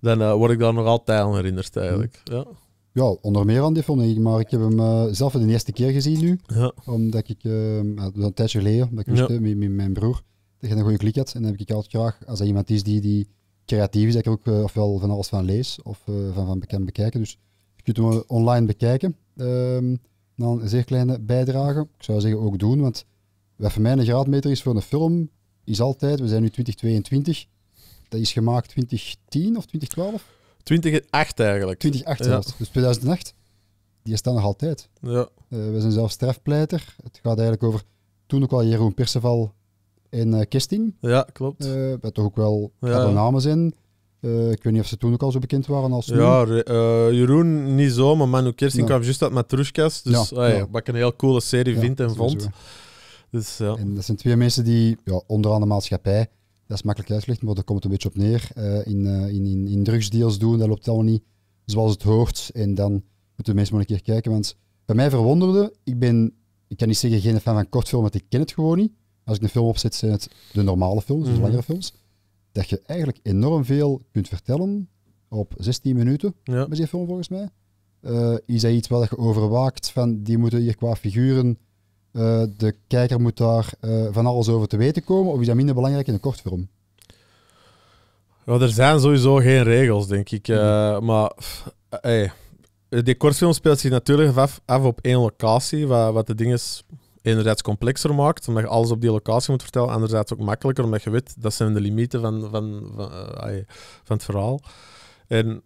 dan eh, word ik daar nog altijd aan herinnerd eigenlijk. Ja. ja onder meer aan die film, maar ik heb hem eh, zelf voor de eerste keer gezien nu. Ja. Omdat ik, een tijdje geleden, met, mijn broer, dat je een goede klik had. En dan heb ik altijd graag, als er iemand is die, die creatief is, dat ik er ook ofwel van alles van lees of van, van bekend bekijken. Dus je kunt hem online bekijken. Ehm, nou een zeer kleine bijdrage. Ik zou zeggen ook doen, want wat voor mij een graadmeter is voor een film, is altijd, we zijn nu 2022, dat is gemaakt 2010 of 2012? 2008 eigenlijk. 2008 ja. dus 2008. Die is dan nog altijd. Ja. Eh, we zijn zelf strafpleiter. Het gaat eigenlijk over toen ook al Jeroen Perceval en uh, eh, Kesting. Ja, klopt. Uh, wat toch ook wel ja. namen zijn. Eh, ik weet niet of ze toen ook al zo bekend waren als nu. Ja, eh, Jeroen niet zo, maar Manu Kersing ja. kwam juist uit Matroeskas. Dus ja, wat ik een heel coole serie vind en vond. Dus, en dat zijn twee mensen die onderaan de maatschappij, dat is makkelijk uitgelegd, maar daar komt het een beetje op neer, eh, in, in, in, in, drugsdeals doen, dat loopt allemaal niet zoals het hoort. En dan moeten mensen maar een keer kijken. Want bij mij verwonderde, ik ben, ik kan niet zeggen geen fan van kortfilm, want ik ken het gewoon niet. Als ik een film opzet, zijn het de normale films, dus de mhm. langere films dat je eigenlijk enorm veel kunt vertellen op 16 minuten ja. met die film volgens mij. Eh, is dat iets wat je overwaakt van die moeten hier qua figuren, uh, de kijker moet daar eh, van alles over te weten komen, of is dat minder belangrijk in een kort film? Ja, er zijn sowieso geen regels, denk ik. Mhm. Maar hey, die kortfilm speelt zich natuurlijk af, op één locatie, wat, wat de ding is enerzijds complexer maakt, omdat je alles op die locatie moet vertellen, anderzijds ook makkelijker, omdat je weet, dat zijn de limieten van, van, van, eh, van het verhaal. En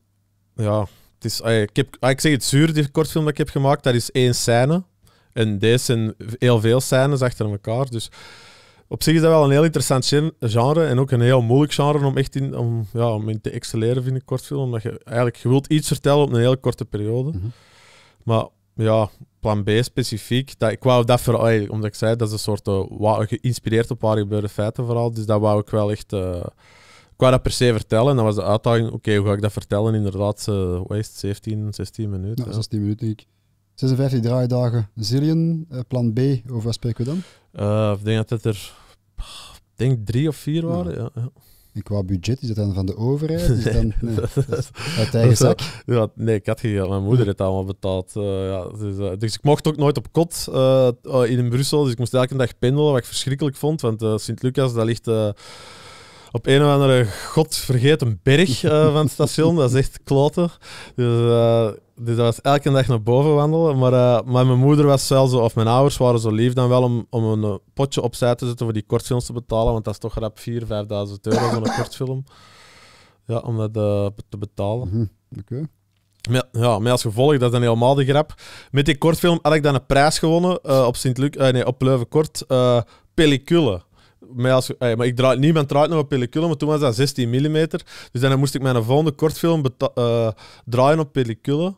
ja, het is, ik, heb, ah, ik zeg het zuur, die kortfilm dat ik heb gemaakt, dat is één scène. En deze zijn heel veel scènes achter elkaar, dus... Op zich is dat wel een heel interessant genre en ook een heel moeilijk genre om echt in, om, ja, om te excelleren, vind ik, kortfilm. Omdat je eigenlijk je wilt iets vertellen op een heel korte periode. Mhm. Maar ja, plan B specifiek. Dat, ik wou dat vooral omdat ik zei, dat is een soort eh, geïnspireerd op waar gebeurde feiten vooral. Dus dat wou ik wel echt. Uh, ik wou dat per se vertellen. dat was de uitdaging. Oké, hoe ga ik dat vertellen? Inderdaad, uh, waste 17, 16 minuten. Ja, 16 minuten, ik. 56 draaidagen, zillion, eh, plan B, over wat spreken we dan? ik denk dat het er ik denk drie of vier waren. ja, ja. En qua budget, is dat dan van de overheid? Is dan, uit eigen zak? Ja, nee, ik had geen Mijn moeder het allemaal betaald. Eh, ja, dus, eh, dus, ik mocht ook nooit op kot eh, in Brussel. Dus ik moest elke dag pendelen, wat ik verschrikkelijk vond. Want Sint-Lucas, dat ligt op een of andere godvergeten berg van het station. Dat is echt kloten. Dus dus dat was elke dag naar boven wandelen. Maar, eh, maar mijn moeder was wel zo, of mijn ouders waren zo lief dan wel om, om een eh, potje opzij te zetten voor die kortfilms te betalen. Want dat is toch rap 4.000, 5.000 euro voor een kortfilm. Ja, om dat eh, te betalen. Mm Oké. Ja, maar als gevolg, dat is dan helemaal de grap. Met die kortfilm had ik dan een prijs gewonnen op, Sint Luc, nee, op Leuven Kort. pellicule. Als, maar ik draai, niemand draait nog op pellicule, maar toen was dat 16 mm. Dus dan moest ik mijn volgende kortfilm uh, draaien op pellicule.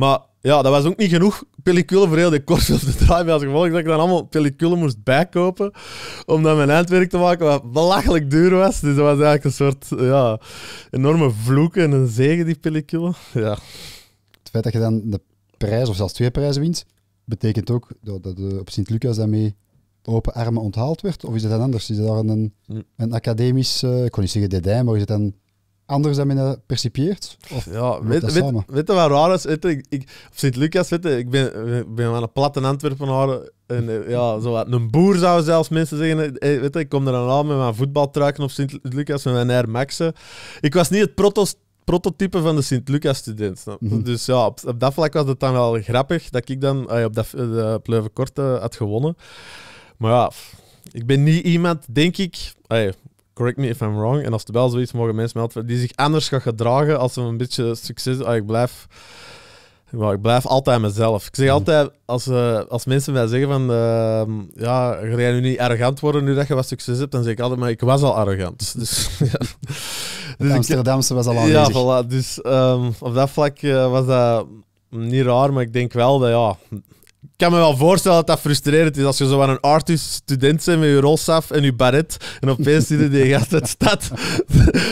Maar ja, dat was ook niet genoeg pelliculen voor heel de kortfilm te draaien. Als gevolg dat ik dan allemaal pelliculen moest bijkopen om dan mijn eindwerk te maken, wat belachelijk duur was. Dus dat was eigenlijk een soort ja, enorme vloek en een zegen, die pellicule. Ja. Het feit dat je dan de prijs, of zelfs twee prijzen wint, betekent ook dat, op Sint-Lucas daarmee open armen onthaald werd? Of is dat dan anders? Is dat dan een, hm. een academisch, kun eh, ik kon niet zeggen dedijn, maar is het dan anders dan men dat percipieert? Of ja, weet, weet, weet je wat raar is? Weet je, ik, ik, of Sint-Lucas, weet je, ik ben, eh, ben een platte Antwerpen En, eh, ja, zo wat, een boer zou zelfs mensen zeggen. Eh, weet je, ik kom er dan aan met mijn voetbaltruiken op Sint-Lucas, en mijn Air Maxen. Ik was niet het prototype van de Sint-Lucas-student. Mhm. Dus ja, op, dat vlak was het dan wel grappig dat ik dan op dat had gewonnen. Maar ja, ik ben niet iemand, denk ik correct me if I'm wrong. En als het wel zoiets mogen mensen melden, die zich anders gaat gedragen als ze een beetje succes. Ah, ik blijf. ik blijf altijd mezelf. Ik zeg mm. altijd, als, eh, als mensen mij zeggen van, ehm, ja, ga jij nu niet arrogant worden nu dat je wat succes hebt, dan zeg ik altijd, maar ik was al arrogant. Dus, ja. dus Amsterdamse was al aanwezig. Ja, voilà. Dus ehm, op dat vlak eh, was dat niet raar, maar ik denk wel dat, ja, kan me wel voorstellen dat dat frustrerend is als je zo aan een artist student bent met je rolsaf en je baret en opeens zit je die gast uit de stad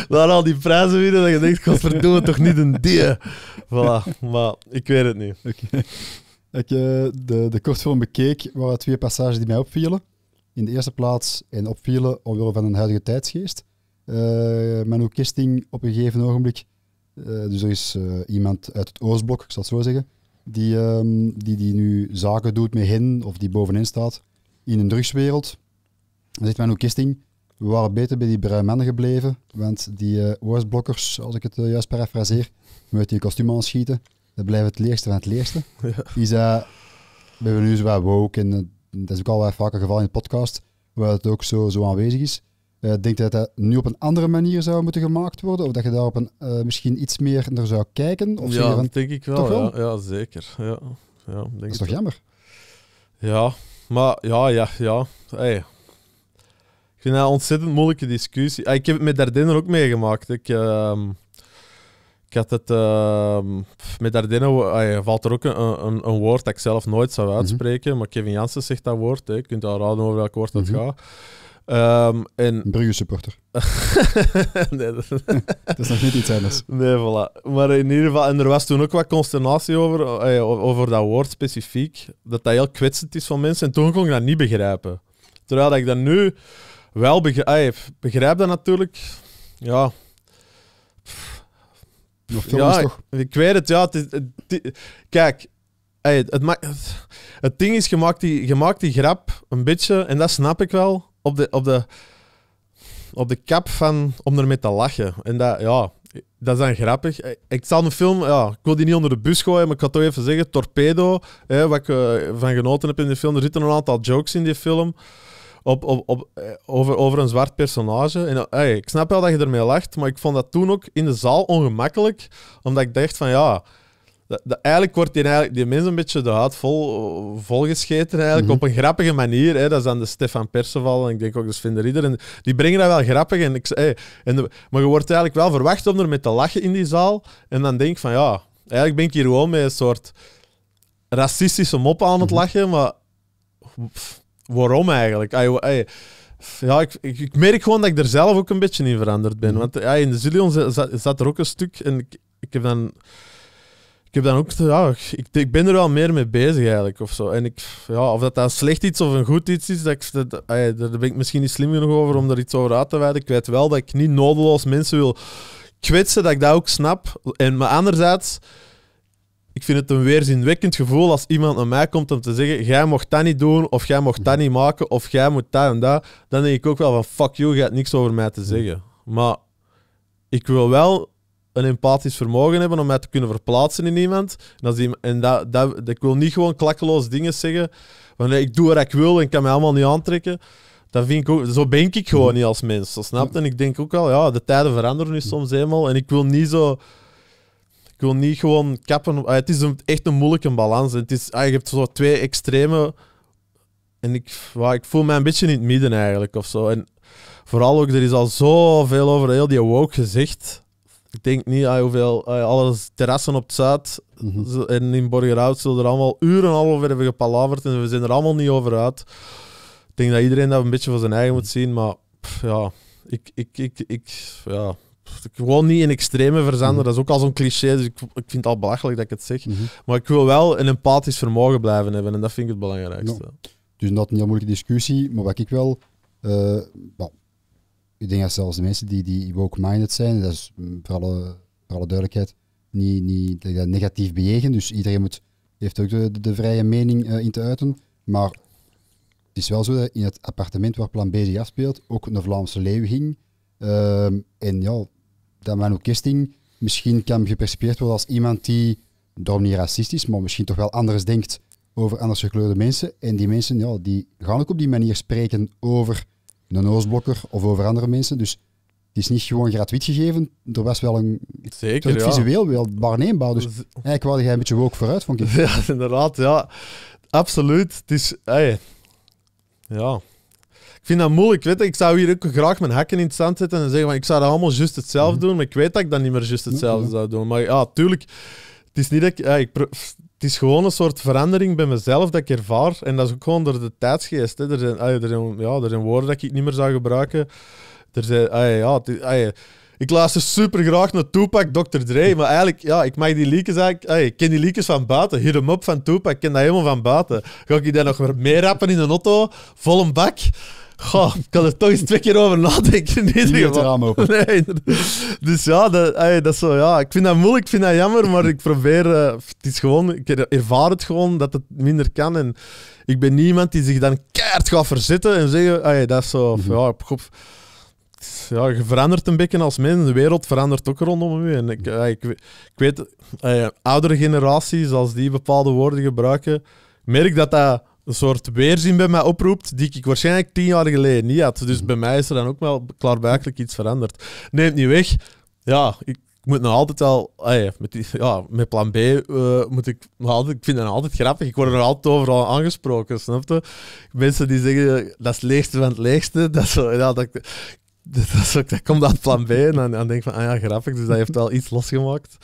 al die prijzen vinden dat je denkt, godverdomme, toch niet een die. Voilà, maar ik weet het niet. Okay. Ik de, de kortfilm bekeek, waren twee passages die mij opvielen. In de eerste plaats, en opvielen omwille van een huidige tijdsgeest. Uh, eh, Manu Kisting op een gegeven ogenblik, eh, dus er is eh, iemand uit het Oostblok, ik zal het zo zeggen, die, ehm, die, die nu zaken doet met hen, of die bovenin staat, in een drugswereld. Dan zegt men ook Kisting, we waren beter bij die bruine gebleven, want die uh, als ik het eh, juist parafraseer, met die kostuum aanschieten, dat blijft het leerste van het leerste. Ja. Die zijn, we hebben nu zo woke, en eh, dat is ook al vaak vaker geval in de podcast, waar het ook zo, zo aanwezig is. Uh, denk je dat dat nu op een andere manier zou moeten gemaakt worden? Of dat je daar op een, eh, misschien iets meer naar zou kijken? Of ja, dat denk ik wel. Ja, ja, zeker. Ja, ja, denk dat is toch jammer? Ja, maar ja, ja, ja. Hey. Ik vind dat een ontzettend moeilijke discussie. Ah, ik heb het met Dardenne ook meegemaakt. Ik, ehm, ik had het... Ehm, met Dardenne ah, valt er ook een, een, woord dat ik zelf nooit zou mhm. uitspreken. Maar Kevin Jansen zegt dat woord. Je kunt al raden over welk woord dat mhm. gaat. Um, en... Een Brugge supporter. nee, dat... dat... is nog niet iets anders. Nee, voilà. Maar in ieder geval, en er was toen ook wat consternatie over, eh, over dat woord specifiek, dat dat heel kwetsend is van mensen. En toen kon ik dat niet begrijpen. Terwijl ik dat nu wel begrijp. Begrijp dat natuurlijk, ja... Nog ja, toch? Ik weet het, ja. het, kijk, het, het, ding is, je maakt, die, je maakt die grap een beetje, en dat snap ik wel op de, op de, op de kap van om ermee te lachen. En dat, ja, dat is dan grappig. Eh, ik zal een film, ja, ik wil die niet onder de bus gooien, maar ik ga toch even zeggen, Torpedo, hè, wat ik eh, van genoten heb in die film. Er zitten een aantal jokes in die film op, op, eh, over, over een zwart personage. En, hey, ik snap wel dat je ermee lacht, maar ik vond dat toen ook in de zaal ongemakkelijk, omdat ik dacht van ja, eigenlijk wordt die, eigenlijk, een beetje de huid vol, volgescheten eigenlijk, mhm. op een grappige manier. Hè. Dat is aan de Stefan Perceval en ik denk ook de Sven Rieder. En die brengen dat wel grappig. En ik, en maar je wordt eigenlijk wel verwacht om er met te lachen in die zaal. En dan denk van ja, eigenlijk ben ik hier gewoon met een soort racistische mop aan het mhm. lachen. Maar waarom eigenlijk? ja, ik, ik, ik, merk gewoon dat ik er zelf ook een beetje in veranderd ben. Mhm. Want ja, in de Zillion zat, zat, er ook een stuk en ik heb dan heb dan ook, ja, ik, ik ben er wel meer mee bezig eigenlijk of zo. En ik, ja, of dat dan slecht iets of een goed iets is, dat ik, dat, daar ben ik misschien niet slim genoeg over om er iets over uit te wijden. Ik weet wel dat ik niet nodeloos mensen wil kwetsen, dat ik dat ook snap. En, maar anderzijds, ik vind het een weerzinwekkend gevoel als iemand naar mij komt om te zeggen: Jij mocht dat niet doen, of jij mocht dat niet maken, of jij moet dat en dat. Dan denk ik ook wel van: Fuck you, je hebt niks over mij te zeggen. Maar ik wil wel een empathisch vermogen hebben om mij te kunnen verplaatsen in iemand. En, als en dat, dat, ik wil niet gewoon klakkeloos dingen zeggen. Want ik doe wat ik wil en kan mij allemaal niet aantrekken. Dat vind ik ook, zo ben ik gewoon niet als mens. Snap snapt. En ik denk ook al, ja, de tijden veranderen nu soms eenmaal. En ik wil niet zo. Ik wil niet gewoon kappen. Het is een, echt een moeilijke balans. Het is, ah, je hebt zo twee extreme. En ik, ik voel mij een beetje in het midden eigenlijk of zo. En vooral ook, er is al zoveel over heel die woke gezegd. Ik denk niet ah, hoeveel. alles ah, alle terrassen op het zuid mhm. en in Borgerhout zullen er allemaal uren al over hebben gepalaverd en we zijn er allemaal niet over uit. Ik denk dat iedereen dat een beetje voor zijn eigen moet zien, maar ja, ik, ik, ik, ik, ja, ik gewoon niet in extreme verzanden. Mhm. Dat is ook al zo'n cliché, dus ik, ik, vind het al belachelijk dat ik het zeg. Mhm. Maar ik wil wel een empathisch vermogen blijven hebben en dat vind ik het belangrijkste. Dus dat is een heel moeilijke discussie, maar wat ik wel. Uh, eh, well, ik denk dat zelfs de mensen die, die woke-minded zijn, dat is mm, voor alle, duidelijkheid, niet, niet negatief bejegen. Dus iedereen moet, heeft ook de, de vrije mening eh, in te uiten. Maar het is wel zo dat in het appartement waar Plan B zich afspeelt ook een Vlaamse leeuw ging. Ehm, en ja, dat Manu Kisting misschien kan gepercipieerd worden als iemand die, daarom niet racistisch, maar misschien toch wel anders denkt over anders gekleurde mensen. En die mensen ja, die gaan ook op die manier spreken over een noosblokker of over andere mensen. Dus het is niet gewoon gratuit gegeven. Er was wel een Zeker, visueel wel waarneembaar. Dus eigenlijk wilde jij een beetje ook vooruit, vond ik. Ja, inderdaad. Ja, absoluut. Het is... ja... Ik vind dat moeilijk. Ik, ik zou hier ook graag mijn hakken in het zand zetten en zeggen: Ik zou dat allemaal juist hetzelfde mhm. doen, maar ik weet dat ik dat niet meer juist mhm, hetzelfde mhm. zou doen. Maar ja, tuurlijk, het is niet dat ik. ik het is gewoon een soort verandering bij mezelf dat ik ervaar. En dat is ook gewoon door de tijdsgeest. Hè. Er, zijn, ja, er zijn woorden dat ik niet meer zou gebruiken. Er zijn, ja, ik luister super graag naar Tupac, Dr. Dre. Maar eigenlijk, ja, ik mag die liedjes eigenlijk... ik ken die liedjes van buiten. Hier hem op van Tupac, ik ken dat helemaal van buiten. Ga ik die dan nog meer rappen in een auto? Vol een bak? Goh, ik kan er toch eens twee keer over nadenken. In ieder het raam dus ja, dat, is zo, ja, ik vind dat moeilijk, ik vind dat jammer, maar ik probeer... Eh, het is gewoon, ik ervaar het gewoon dat het minder kan. En ik ben niemand die zich dan keihard gaat verzetten en zeggen... Ey, dat is zo... Of, mhm. ja, ja, je verandert een beetje als mens. De wereld verandert ook rondom je. En ik, ik, ik, weet, oudere generaties, als die bepaalde woorden gebruiken, merk dat dat een soort weerzin bij mij oproept die ik waarschijnlijk tien jaar geleden niet had. Dus mhm. bij mij is er dan ook wel klaarblijkelijk iets veranderd. Neemt niet weg. Ja, ik moet nog altijd al... met, die, ja, met plan B eh, moet ik nog altijd... Ik vind dat nog altijd grappig. Ik word er altijd overal aangesproken, snap je? Mensen die zeggen, dat is het leegste van het leegste. Dat, zo ja, dat, dat, dat, komt uit plan B. En dan, dan denk ik van, ah ja, grappig. Dus dat heeft wel iets losgemaakt.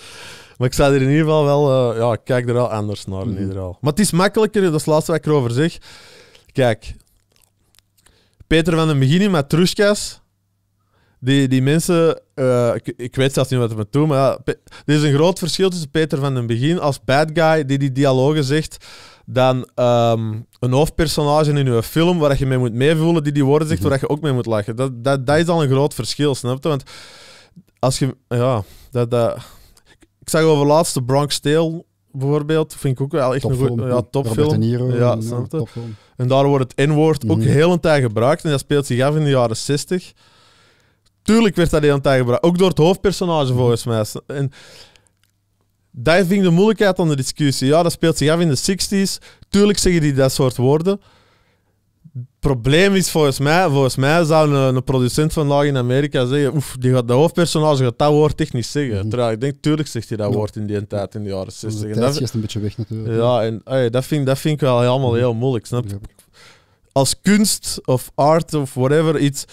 Maar ik zou er in ieder geval wel... Eh, ja, ik kijk er wel anders naar in mhm. ieder geval. Maar het is makkelijker, dat is het laatste wat ik erover zeg. Kijk, Peter van den Beginning met Trushkas... Die, die mensen, eh, ik, ik, weet zelfs niet wat het me toe, maar ja, er is een groot verschil tussen Peter van den Begin als bad guy die die dialogen zegt dan ehm, een hoofdpersonage in een film waar je mee moet meevoelen, die die woorden zegt, mhm. waar je ook mee moet lachen. Dat, dat, dat is al een groot verschil, snap je? Want als je... Ja, dat, dat, ik zag over laatste Bronx Tale bijvoorbeeld. Vind ik ook wel echt een ja, topfilm. ja, snap ja, En daar wordt het N-woord ook mhm. heel een tijd gebruikt. En dat speelt zich af in de jaren 60. Tuurlijk werd dat heel een tijd gebruikt. Ook door het hoofdpersonage mhm. volgens mij. En daar vind de moeilijkheid aan de discussie. Ja, dat speelt zich af in de 60s. Tuurlijk zeggen die dat soort woorden probleem is volgens mij, volgens mij zou een, een producent vandaag in Amerika zeggen, oef, die gaat de hoofdpersonage gaat dat woord technisch zeggen. Mm Terwijl ik denk, tuurlijk zegt hij dat woord in die tijd, in de jaren 60. dat is een beetje weg natuurlijk. Ja, en dat, vind, dat vind ik wel allemaal mhm. heel moeilijk, snap je? Als kunst of art of whatever iets,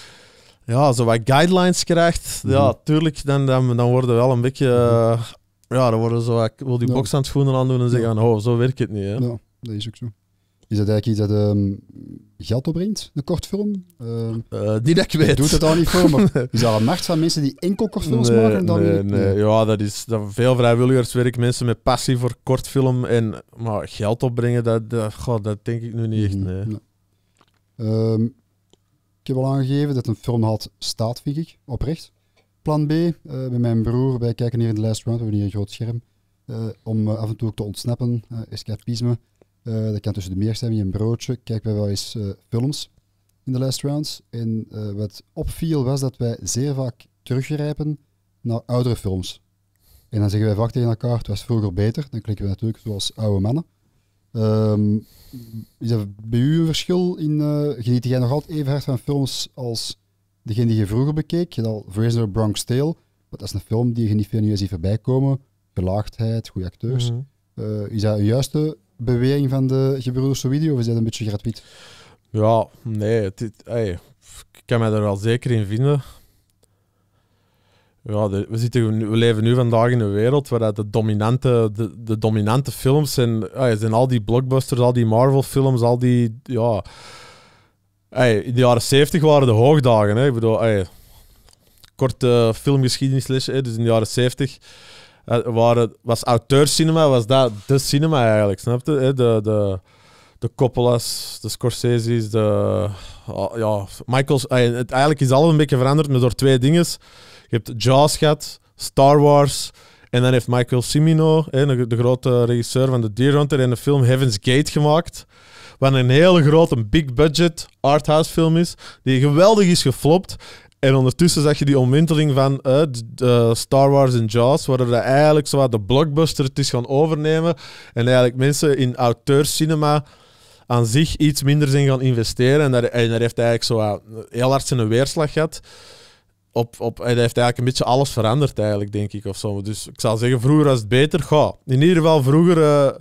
ja, zo wat guidelines krijgt, ja, mhm. tuurlijk, dan, dan, dan worden we wel een beetje, mhm. eh, ja, dan worden zo wat, wil die boxhandschoenen aan aandoen en zeggen, oh, zo werkt het niet. Hè? Ja, dat is ook zo. Is dat eigenlijk iets dat... Ehm, geld opbrengt, een kortfilm? Uh, ehm, eh, uh, die dat ik weet. Doet het al niet voor, maar is daar een macht van mensen die enkel kortfilms nee, maken? Dan nee, nee. Ja, dat is dat veel vrijwilligerswerk, mensen met passie voor kortfilm. En, maar geld opbrengen, dat, dat, god, dat denk ik nu niet echt. Mhm, nee. Ehm, ik heb al aangegeven dat een film had staat, vind ik, oprecht. Plan B, uh, bij mijn broer, wij kijken hier in de last round, we hebben hier een groot scherm. Eh, om af en toe ook te ontsnappen, escapisme. Uh, dat kan tussen de meerstemming en broodje. kijk wij wel eens eh, films in de last rounds. En eh, wat opviel was dat wij zeer vaak teruggrijpen naar oudere films. En dan zeggen wij vaak tegen elkaar, het was vroeger beter. Dan klikken we natuurlijk zoals oude mannen. Ehm, is dat bij u een verschil in... geniet jij nog altijd even hard van films als degene die je vroeger bekeek? Je had al Fraser Bronx Tale. dat is een film die je niet veel nu ziet voorbij komen. belaagdheid goede acteurs. Mm is dat een juiste bewering van de gebroeders video of is dat een beetje gratuit? Ja, nee. ik kan mij daar wel zeker in vinden. Ja, we, zitten, we leven nu vandaag in een wereld waar de dominante, de, dominante films zijn, hey, zijn al die blockbusters, al die Marvel-films, al die... Ja, hey, in de jaren 70 waren de hoogdagen. Ik bedoel, korte filmgeschiedenis, dus in de jaren 70 eh, waren, was auteurscinema, was dat de cinema eigenlijk, snap je? Eh, de, de, de Coppola's, de Scorsese's, de... Ah, ja, Michael's... Eh, eigenlijk is alles een beetje veranderd, door twee dingen. Je hebt Jaws gehad, Star Wars... En dan heeft Michael Cimino, de, grote regisseur van de Deer Hunter, en de film Heaven's Gate gemaakt. Wat een hele grote big budget arthouse film is, die geweldig is geflopt. En ondertussen zag je die omwinteling van eh, Star Wars en Jaws, waar dat eigenlijk zo de blockbuster het is gaan overnemen. En eigenlijk mensen in auteurscinema aan zich iets minder zijn gaan investeren. En daar, heeft eigenlijk zo eh, heel hard zijn weerslag gehad. Op, op, hij heeft eigenlijk een beetje alles veranderd, eigenlijk, denk ik. Of zo. Dus ik zou zeggen, vroeger was het beter. Goh, in ieder geval, vroeger eh,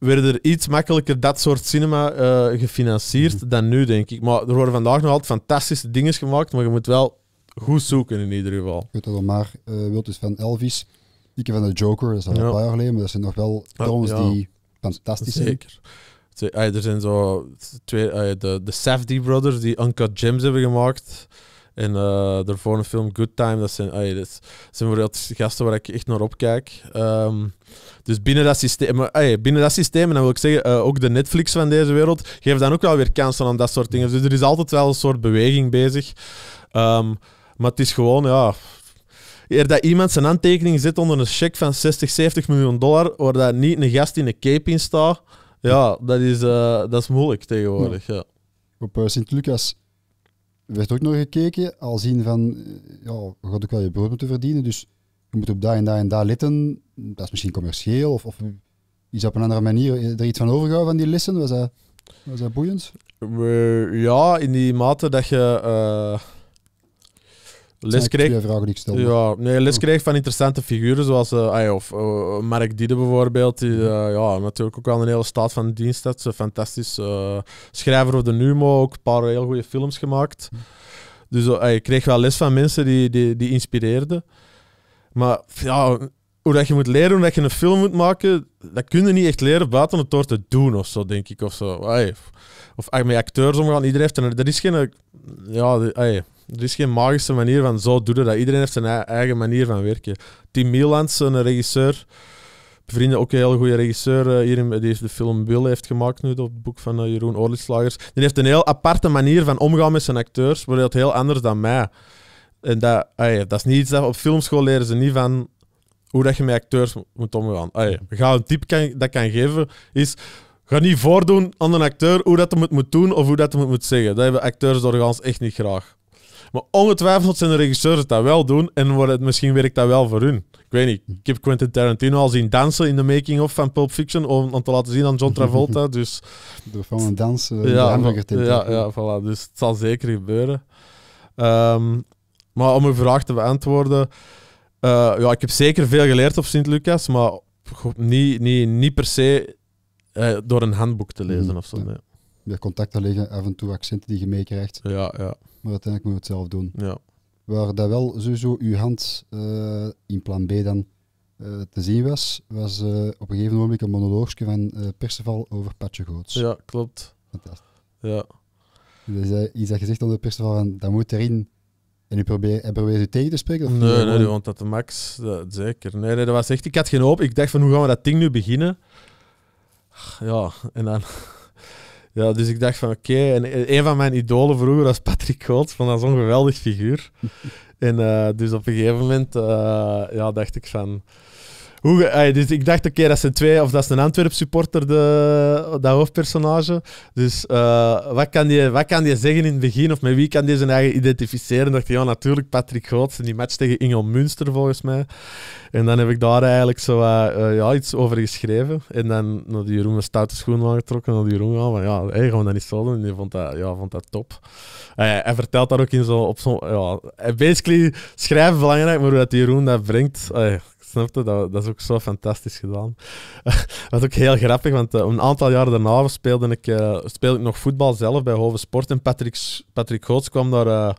werd er iets makkelijker dat soort cinema eh, gefinancierd mhm. dan nu, denk ik. Maar er worden vandaag nog altijd fantastische dingen gemaakt, maar je moet wel goed zoeken in ieder geval. Ik weet dat maar uh, eh, wilt is van Elvis, ik van de Joker, dat is al een paar jaar geleden, maar dat zijn nog wel ah, films die fantastisch zijn. Zeker. er zijn zo twee, de, de Safdie Brothers die Uncut Gems hebben gemaakt. En uh, daarvoor een film Good Time. Dat zijn, ay, dat zijn gasten waar ik echt naar opkijk. Um, dus binnen dat systeem, eh, binnen dat systeem en dan wil ik zeggen, eh, ook de Netflix van deze wereld, geeft dan ook wel weer kansen aan dat soort dingen. Dus er is altijd wel een soort beweging bezig. Ehm, maar het is gewoon, ja, eer dat iemand zijn aantekening zet onder een cheque van 60, 70 miljoen dollar, waar dat niet een gast in een cape in staat, ja, dat is, eh, dat is moeilijk tegenwoordig. Ja. Op Sint-Lucas werd ook nog gekeken, al zien van, ja, je gaat ook wel je brood moeten verdienen, dus je moet op daar en daar en daar letten. Dat is misschien commercieel of, of hm. iets op een andere manier. Er iets van overgehouden van die lessen? Was dat, was dat boeiend? ja, in die mate dat je uh, les krijgt. Vragen ja, nee, les oh. kreeg van interessante figuren zoals eh, of, eh, Mark Diede bijvoorbeeld. Die hm. ja, natuurlijk ook wel een hele staat van dienst had. Fantastisch schrijver op de Numo, ook een paar heel goede films gemaakt. Hm. Dus je kreeg wel les van mensen die, die, die inspireerden. Maar ja, hoe dat je moet leren, hoe je een film moet maken, dat kun je niet echt leren buiten het door te doen of zo, denk ik. Of, zo. of, ah, met acteurs omgaan. Iedereen heeft een... Er is geen... Ja, er is geen magische manier van zo doen dat. Iedereen heeft zijn eigen manier van werken. Tim Mielands, een regisseur... Vrienden, ook een hele goede regisseur. Eh, hier in, die de film Bill heeft gemaakt nu, op het boek van eh, Jeroen Oorlitslagers. Die heeft een heel aparte manier van omgaan met zijn acteurs, maar dat heel anders dan mij. En dat, dat is niet iets dat op filmschool leren ze niet van hoe dat je met acteurs moet omgaan. Ay, ga een tip kan, dat kan geven is. Ga niet voordoen aan een acteur hoe dat hem het moet doen of hoe dat hem moet zeggen. Dat hebben acteurs doorgaans echt niet graag. Maar ongetwijfeld zijn de regisseurs dat wel doen en wordt het, misschien werkt dat wel voor hun. Ik weet niet. Ik heb Quentin Tarantino al zien dansen in de making-of van Pulp Fiction om, om te laten zien aan John Travolta. Dus... Door eh, van een dansen. ja, ja, ja, voilà. Dus het zal zeker gebeuren. Um, maar om uw vraag te beantwoorden, eh, ja, ik heb zeker veel geleerd op Sint-Lucas, maar niet, niet, niet per se eh, door een handboek te lezen mm, of zo. Ja. Nee. te contacten leggen, af en toe accenten die je meekrijgt. Ja, ja. Maar uiteindelijk moet je het zelf doen. Ja. Waar dat wel sowieso uw hand eh, in plan B dan te zien was, was op een gegeven moment een monoloogje van Perceval over Patje Goots. Ja, klopt. Fantastisch. Ja. Dus, iets dat je zegt onder Perceval, van, dat moet erin en u probeer, probeer je tegen te spreken? nee, nee, want dat de max, zeker. Nee, nee, dat was echt, ik had geen hoop. Ik dacht van, hoe gaan we dat ding nu beginnen? Ja, en dan... Ja, dus ik dacht van, oké. En eh, een van mijn idolen vroeger was Patrick Goots, van dat is een geweldig figuur. en eh, dus op een gegeven moment eh, ja, dacht ik van dus ik dacht, oké, okay, dat ze twee, of dat is een Antwerp supporter, de, dat hoofdpersonage. Dus eh, wat, kan die, wat kan die zeggen in het begin, of met wie kan die zijn eigen identificeren? dacht ik, ja, natuurlijk Patrick Goots in die match tegen Ingel Münster, volgens mij. En dan heb ik daar eigenlijk zo eh, eh, ja, iets over geschreven. En dan naar die Jeroen een stoute schoen aangetrokken, naar die Jeroen ja, hey, dat niet zo En die vond dat, ja, vond dat top. hij vertelt daar ook in zo, op zo'n, ja, basically, schrijven belangrijk, maar hoe dat Jeroen dat brengt, Snapte? Dat, dat is ook zo fantastisch gedaan. dat is ook heel grappig, want eh, een aantal jaren daarna speelde ik, eh, speelde ik nog voetbal zelf bij Hoven Sport. En Patrick, Patrick Goots kwam daar eh,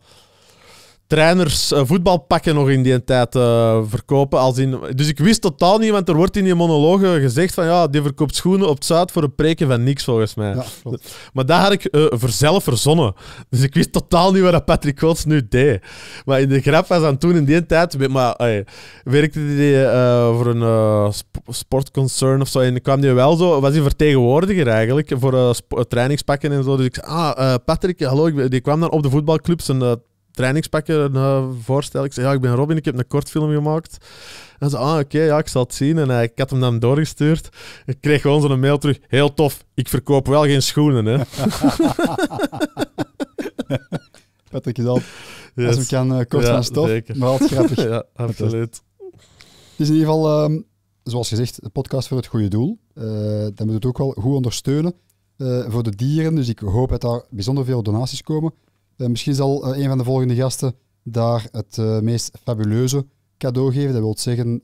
trainers eh, voetbalpakken nog in die tijd eh, verkopen. Als in, dus ik wist totaal niet, want er wordt in die monologen gezegd van ja, die verkoopt schoenen op het Zuid voor een preken van niks volgens mij. Ja, maar dat had ik uh, zelf verzonnen. Dus ik wist totaal niet wat Patrick Goots nu deed. Maar in de grap was dan toen in die tijd, maar werkte die voor een sp sportconcern of zo en kwam hij wel zo, was hij vertegenwoordiger eigenlijk voor trainingspakken en zo. Dus ik zei, ah, Patrick, hallo, ik, die kwam dan op de voetbalclub zijn trainingspakken uh, eh, voorstel. Ik zei, ja, ik ben Robin, ik heb een kort film gemaakt. En ze ah, oké, ja, ik zal het zien. En eh, ik had hem dan doorgestuurd. Ik kreeg gewoon zo'n mail terug. Heel tof, ik verkoop wel geen schoenen, hè. Patrick is al, yes. als we kan, uh, eh, kort ja, stof. Maar altijd grappig. ja, absoluut. Het is in ieder geval, ehm, zoals gezegd, de podcast voor het goede doel. Uh, dan moet het ook wel goed ondersteunen voor de dieren. Dus ik hoop dat daar bijzonder veel donaties komen. Eh, misschien zal eh, een van de volgende gasten daar het eh, meest fabuleuze cadeau geven. Dat wil zeggen,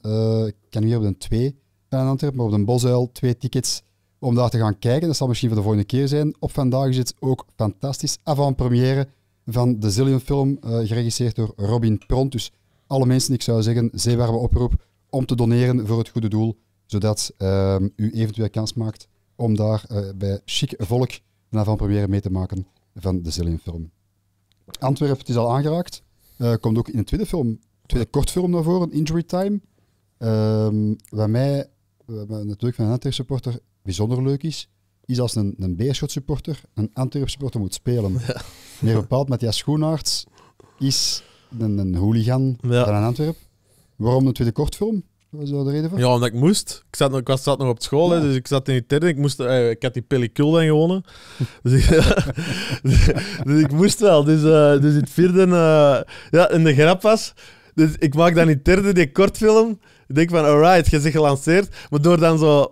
ik kan hier op een 2 aan Antwerpen, maar op een Bosuil twee tickets om daar te gaan kijken. Dat zal misschien voor de volgende keer zijn. Op vandaag is het ook fantastisch. Avant-première van de Zillion-film, geregisseerd door Robin Pront. Dus alle mensen, ik zou zeggen, warme oproep om te doneren voor het goede doel, zodat ehm, u eventueel kans maakt om daar bij chic volk een avant-première mee te maken van de Zillion-film. Antwerpen, het is al aangeraakt. Eh, komt ook in een tweede film, tweede kortfilm naar voren, Injury Time. Um, wat mij, natuurlijk van een Antwerp supporter bijzonder leuk is, is als een, een Beerschot supporter een Antwerp supporter moet spelen. Ja. Meer bepaald Matthias Schoenaerts is een, een hooligan van een Antwerp. Waarom een tweede kortfilm? reden Ja, omdat ik moest. Ik zat nog, ik was, zat nog op school, hè, dus ik zat in die derde. Ik, moest, eh, ik had die pellicule dan gewonnen. Dus, dus, ik, moest wel. Dus, eh, dus in het vierde... Eh, ja, en de grap was... Dus ik maak dan in de derde die kortfilm. Ik denk van, alright, je zit gelanceerd. Maar door dan zo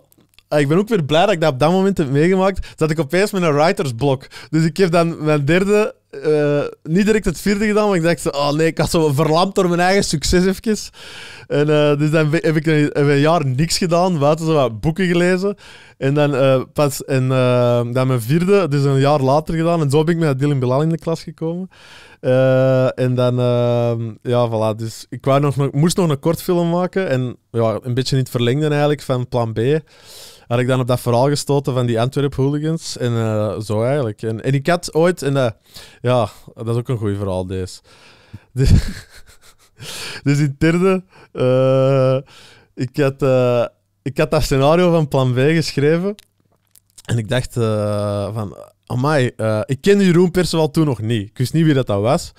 ik ben ook weer blij dat ik dat op dat moment heb meegemaakt. Zat ik opeens met een writersblok. Dus ik heb dan mijn derde uh, niet direct het vierde gedaan, want ik dacht, oh nee, ik had zo verlamd door mijn eigen succes En eh, dus dan heb ik een, jaar niks gedaan, buiten zo wat boeken gelezen. En dan eh, pas en, dan mijn vierde, dus een jaar later gedaan. En zo ben ik met Dylan Bilal in de klas gekomen. en dan, ja, voilà. Dus ik wou nog, moest nog een kort film maken. En ja, een beetje niet verlengden, eigenlijk van plan B had ik dan op dat verhaal gestoten van die Antwerp hooligans. En eh, zo eigenlijk. En, en, ik had ooit, en eh, ja, dat is ook een goed verhaal, deze. Dus, dus in derde, eh, ik, had, ik had dat scenario van plan B geschreven. En ik dacht van, amai, ik kende Jeroen Persen toen nog niet. Ik wist niet wie dat, dat was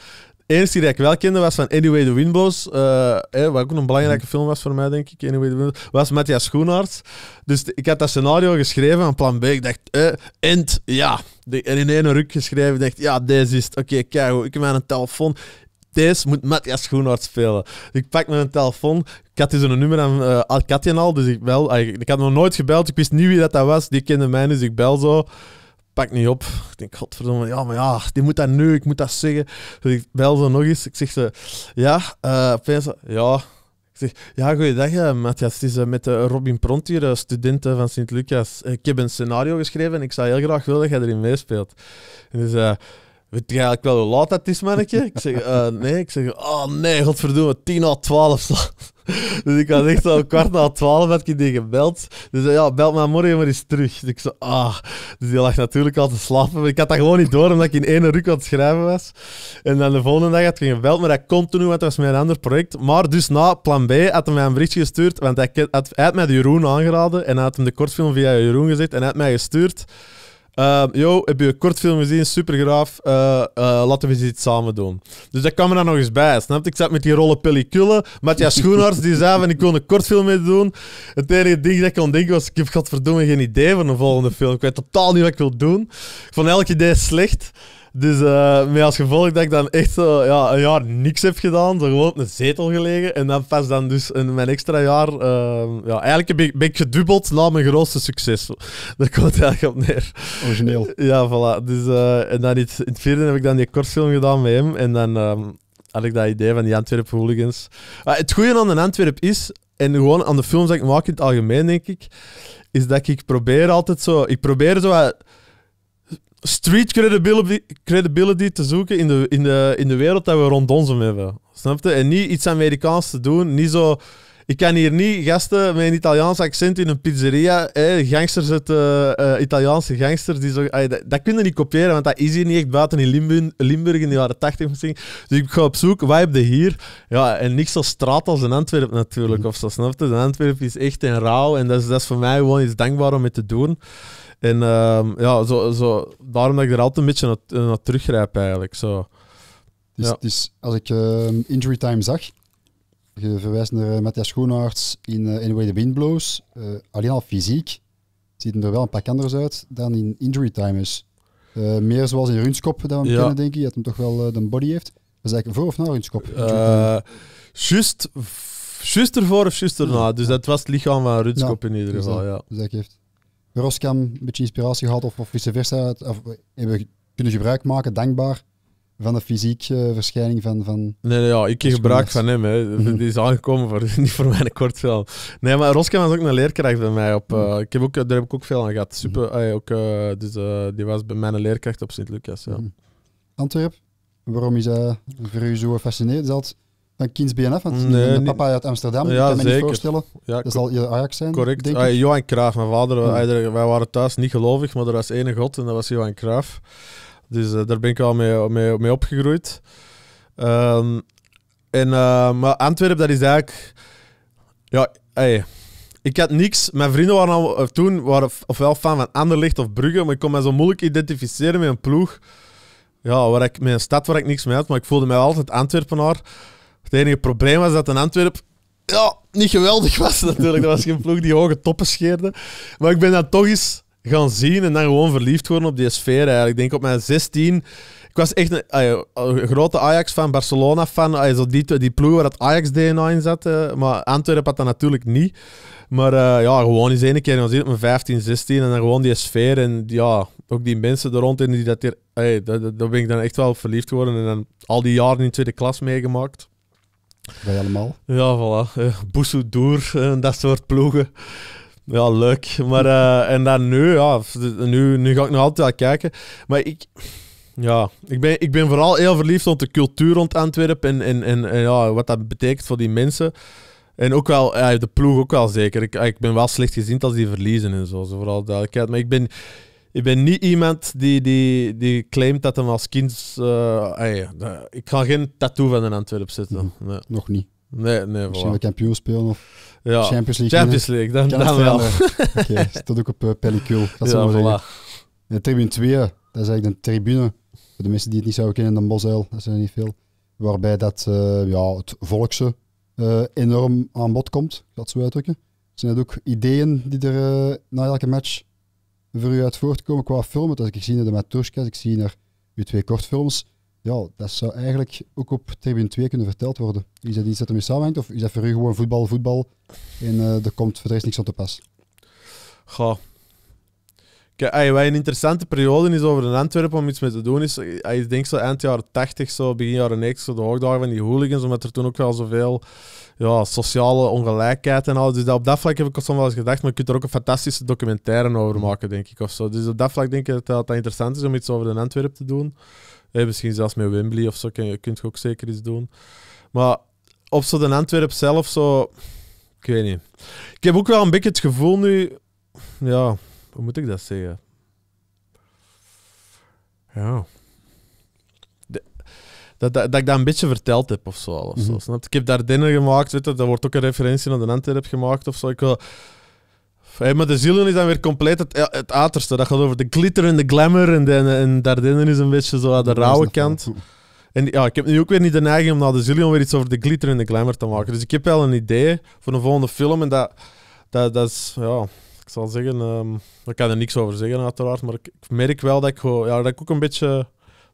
eerste die ik wel kende was van Anyway the Windows, eh, wat ook een belangrijke mhm. film was voor mij, denk ik. Anyway the Windows, Was Matthias Schoenaerts. Dus ik had dat scenario geschreven aan plan B. Ik dacht, eh, end, ja. En in één ruk geschreven. Ik dacht, ja, deze is het. Oké, okay, Ik heb mijn telefoon. Deze moet Matthias Schoenaerts spelen. Ik pak mijn telefoon. Ik had dus een nummer aan uh, al, dus ik bel. Ik had nog nooit gebeld. Ik wist niet wie dat, dat was. Die kende mij, dus ik bel zo pak niet op. Ik denk, godverdomme, ja, maar ja, die moet dat nu, ik moet dat zeggen. Dus ik bel ze nog eens. Ik zeg ze, ja, uh, ja, ik zeg, ja, goeiedag uh, Matthias. Het is eh, met uh, Robin Pront hier, student van Sint-Lucas. Ik heb een scenario geschreven en ik zou heel graag willen dat jij erin meespeelt. Dus... Weet je eigenlijk wel hoe laat dat is, mannetje? Ik zeg, eh, nee. Ik zeg, oh nee, godverdomme, tien na twaalf Dus ik had echt zo kwart na twaalf had ik die gebeld. Dus ja, belt mij morgen maar eens terug. Dus ik zo, ah. Dus die lag natuurlijk al te slapen. Maar ik had dat gewoon niet door, omdat ik in één ruk aan het schrijven was. En dan de volgende dag had ik gebeld, maar dat kon toen, want dat was mijn ander project. Maar dus na plan B had hij mij een berichtje gestuurd, want hij had, hij mij de Jeroen aangeraden en hij had hem de kortfilm via Jeroen gezegd en hij had mij gestuurd... Uh, heb je een kort film gezien? Super eh, eh, laten we eens iets samen doen. Dus dat kwam er dan nog eens bij. Snap Ik zat met die rollen pellicule. Matthias Schoenarts die zei van ik wil een kort film mee doen. Het enige ding dat ik kon denken was: ik heb godverdomme geen idee van een volgende film. Ik weet totaal niet wat ik wil doen. Ik vond elk idee slecht. Dus uh, met als gevolg dat ik dan echt zo, ja, een jaar niks heb gedaan. Zo gewoon op een zetel gelegen. En dan pas dan dus in mijn extra jaar... Ehm, ja, eigenlijk ben ik, ben ik, gedubbeld na mijn grootste succes. Daar komt het eigenlijk op neer. Origineel. Ja, voilà. Dus, eh, en dan iets, in het vierde heb ik dan die kortfilm gedaan met hem. En dan ehm, had ik dat idee van die Antwerp hooligans. Ah, het goede aan een Antwerp is... En gewoon aan de films die ik maak in het algemeen, denk ik, is dat ik probeer altijd zo... Ik probeer zo street credibility, credibility te zoeken in de, in, de, in de wereld dat we rond ons om hebben. Snap En niet iets Amerikaans te doen. Niet zo... Ik kan hier niet gasten met een Italiaans accent in een pizzeria, gangsters eh, eh, Italiaanse gangsters, die zo, ah, dat, kunnen niet kopiëren, want dat is hier niet echt buiten in Limburg, in de jaren 80 misschien. Dus ik ga op zoek, wat je hier? Ja, en niet zo straat als in Antwerpen natuurlijk, of zo, Antwerpen is echt een rauw en dat is, dat is voor mij gewoon iets dankbaar om mee te doen. En ehm, ja, zo, zo, daarom dat ik er altijd een beetje naar, teruggrijp eigenlijk. Zo. Dus, dus als ik ehm, injury time zag, je verwijst naar eh, Matthias Schoenaerts in uh, eh, Anyway the Wind Blows, eh, alleen al fysiek ziet hem er wel een pak anders uit dan in injury time is. meer zoals in Runskop dat we kennen, denk ik, dat hem toch wel een body heeft. was eigenlijk voor of na Runskop? Just Juist ervoor of juist erna. Dus dat was het lichaam van Rutskop in ieder dus geval. Ja. Dus dat heeft. Roskam een beetje inspiratie gehad of, of vice versa? Of hebben we kunnen gebruik maken, dankbaar, van de fysiek verschijning van, van... Nee, nee ja, ik kreeg gebruik van hem. Hè. Die mhm. is aangekomen, voor, niet voor mijn kortfilm. Nee, maar Roskam was ook een leerkracht bij mij. Op, mhm. eh, ik heb ook, daar heb ik ook veel aan gehad. Super, mhm. eh, ook, eh, dus, die was bij mij een leerkracht op Sint-Lucas. Ja. Antwerp, waarom is hij voor u zo gefascineerd? Is dan Kiens BNF, want nee, papa uit Amsterdam, ja, kan me niet voorstellen. dat zal je Ajax zijn, Correct. Ah, Johan Kraaf, mijn vader, wij waren thuis niet gelovig, maar er was één god en dat was Johan Kraaf. Dus eh, daar ben ik al mee, mee opgegroeid. Um, en, eh, maar Antwerpen, dat is eigenlijk... Ja, hey, ik had niks. Mijn vrienden waren al, eh, toen waren ofwel fan van Anderlecht of Brugge, maar ik kon mij zo moeilijk identificeren met een ploeg. Ja, waar ik, met een stad waar ik niks mee had, maar ik voelde mij altijd Antwerpenaar. Het enige probleem was dat in Antwerp ja, niet geweldig was natuurlijk. Dat was geen ploeg die hoge toppen scheerde. Maar ik ben dat toch eens gaan zien en dan gewoon verliefd geworden op die sfeer eigenlijk. Ik denk op mijn 16... Ik was echt een, grote Ajax van Barcelona fan, die, die ploeg waar dat Ajax-DNA in zat. Eh, maar Antwerpen had dat natuurlijk niet. Maar eh, ja, gewoon eens één keer zien op mijn 15, 16 en dan gewoon die sfeer en ja, ook die mensen er rond in die dat hier... daar ben ik dan echt wel verliefd geworden en dan al die jaren in tweede klas meegemaakt. Wij allemaal. Ja, voilà. Uh, eh, en eh, dat soort ploegen. Ja, leuk. Maar, eh, en dan nu, ja, nu, nu ga ik nog altijd wel kijken. Maar ik, ja, ik, ben, ik ben vooral heel verliefd op de cultuur rond Antwerpen en, en, en, ja, wat dat betekent voor die mensen. En ook wel, ja, de ploeg ook wel zeker. Ik, ik ben wel slecht gezind als die verliezen en zo, zo vooral duidelijkheid. Maar ik ben, ik ben niet iemand die, die, die claimt dat hem als kind. Uh, ik ga geen tattoo van een Antwerp zetten. Mhm. Nog niet. Nee, nee, Misschien voilà. wel kampioen spelen of ja. Champions League. Champions League, dan, dan, wel. Oké, okay, dat ook op uh, pellicule. Dat ja, voilà. En tribune 2, eh, dat is eigenlijk een tribune. Voor de mensen die het niet zouden kennen, dan Bosuil, dat zijn niet veel. Waarbij dat, ja, het volkse enorm aan bod komt, dat zo uitdrukken. Er zijn ook ideeën die er na elke match voor u uit voortkomen qua film. Want als ik zie naar de Matroshkas, ik zie naar uw twee kortfilms. Ja, dat zou eigenlijk ook op tribune 2 kunnen verteld worden. Is dat iets dat ermee samenhangt? Of is dat voor u gewoon voetbal, voetbal en eh, er komt voor niks op te pas? Ga. Ah, Kijk, wat een interessante periode is over in Antwerpen om iets mee te doen is, ah, ik denk zo eind jaren 80, zo begin jaren 90, zo de hoogdagen van die hooligans, omdat er toen ook wel zoveel ja, sociale ongelijkheid en alles Dus dat, op dat vlak heb ik soms wel eens gedacht, maar je kunt er ook een fantastische documentaire over maken, denk ik. Of zo. Dus op dat vlak denk ik dat dat interessant is om iets over de Antwerp te doen. Eh, misschien zelfs met Wembley of zo kun je, kun je ook zeker iets doen. Maar op zo'n Antwerp zelf, zo, ik weet niet. Ik heb ook wel een beetje het gevoel nu, ja, hoe moet ik dat zeggen? Ja dat, dat, dat, ik dat een beetje verteld heb of zo. Of mhm. zo snap? Ik heb daar dingen gemaakt, weet je, daar wordt ook een referentie naar de Antwerp gemaakt of zo. Ik wil... maar de zielen is dan weer compleet het, eh, het uiterste. Dat gaat over de glitter en de glamour. En, de, en daarin is een beetje zo aan de rauwe kant. En ja, ik heb nu ook weer niet de neiging om naar de zillion weer iets over de glitter en de glamour te maken. Dus ik heb wel een idee voor een volgende film. En dat, dat, dat is, ja, ik zal zeggen, um, ik kan er niks over zeggen uiteraard. Maar ik, ik merk wel dat ik, ja, dat ik ook een beetje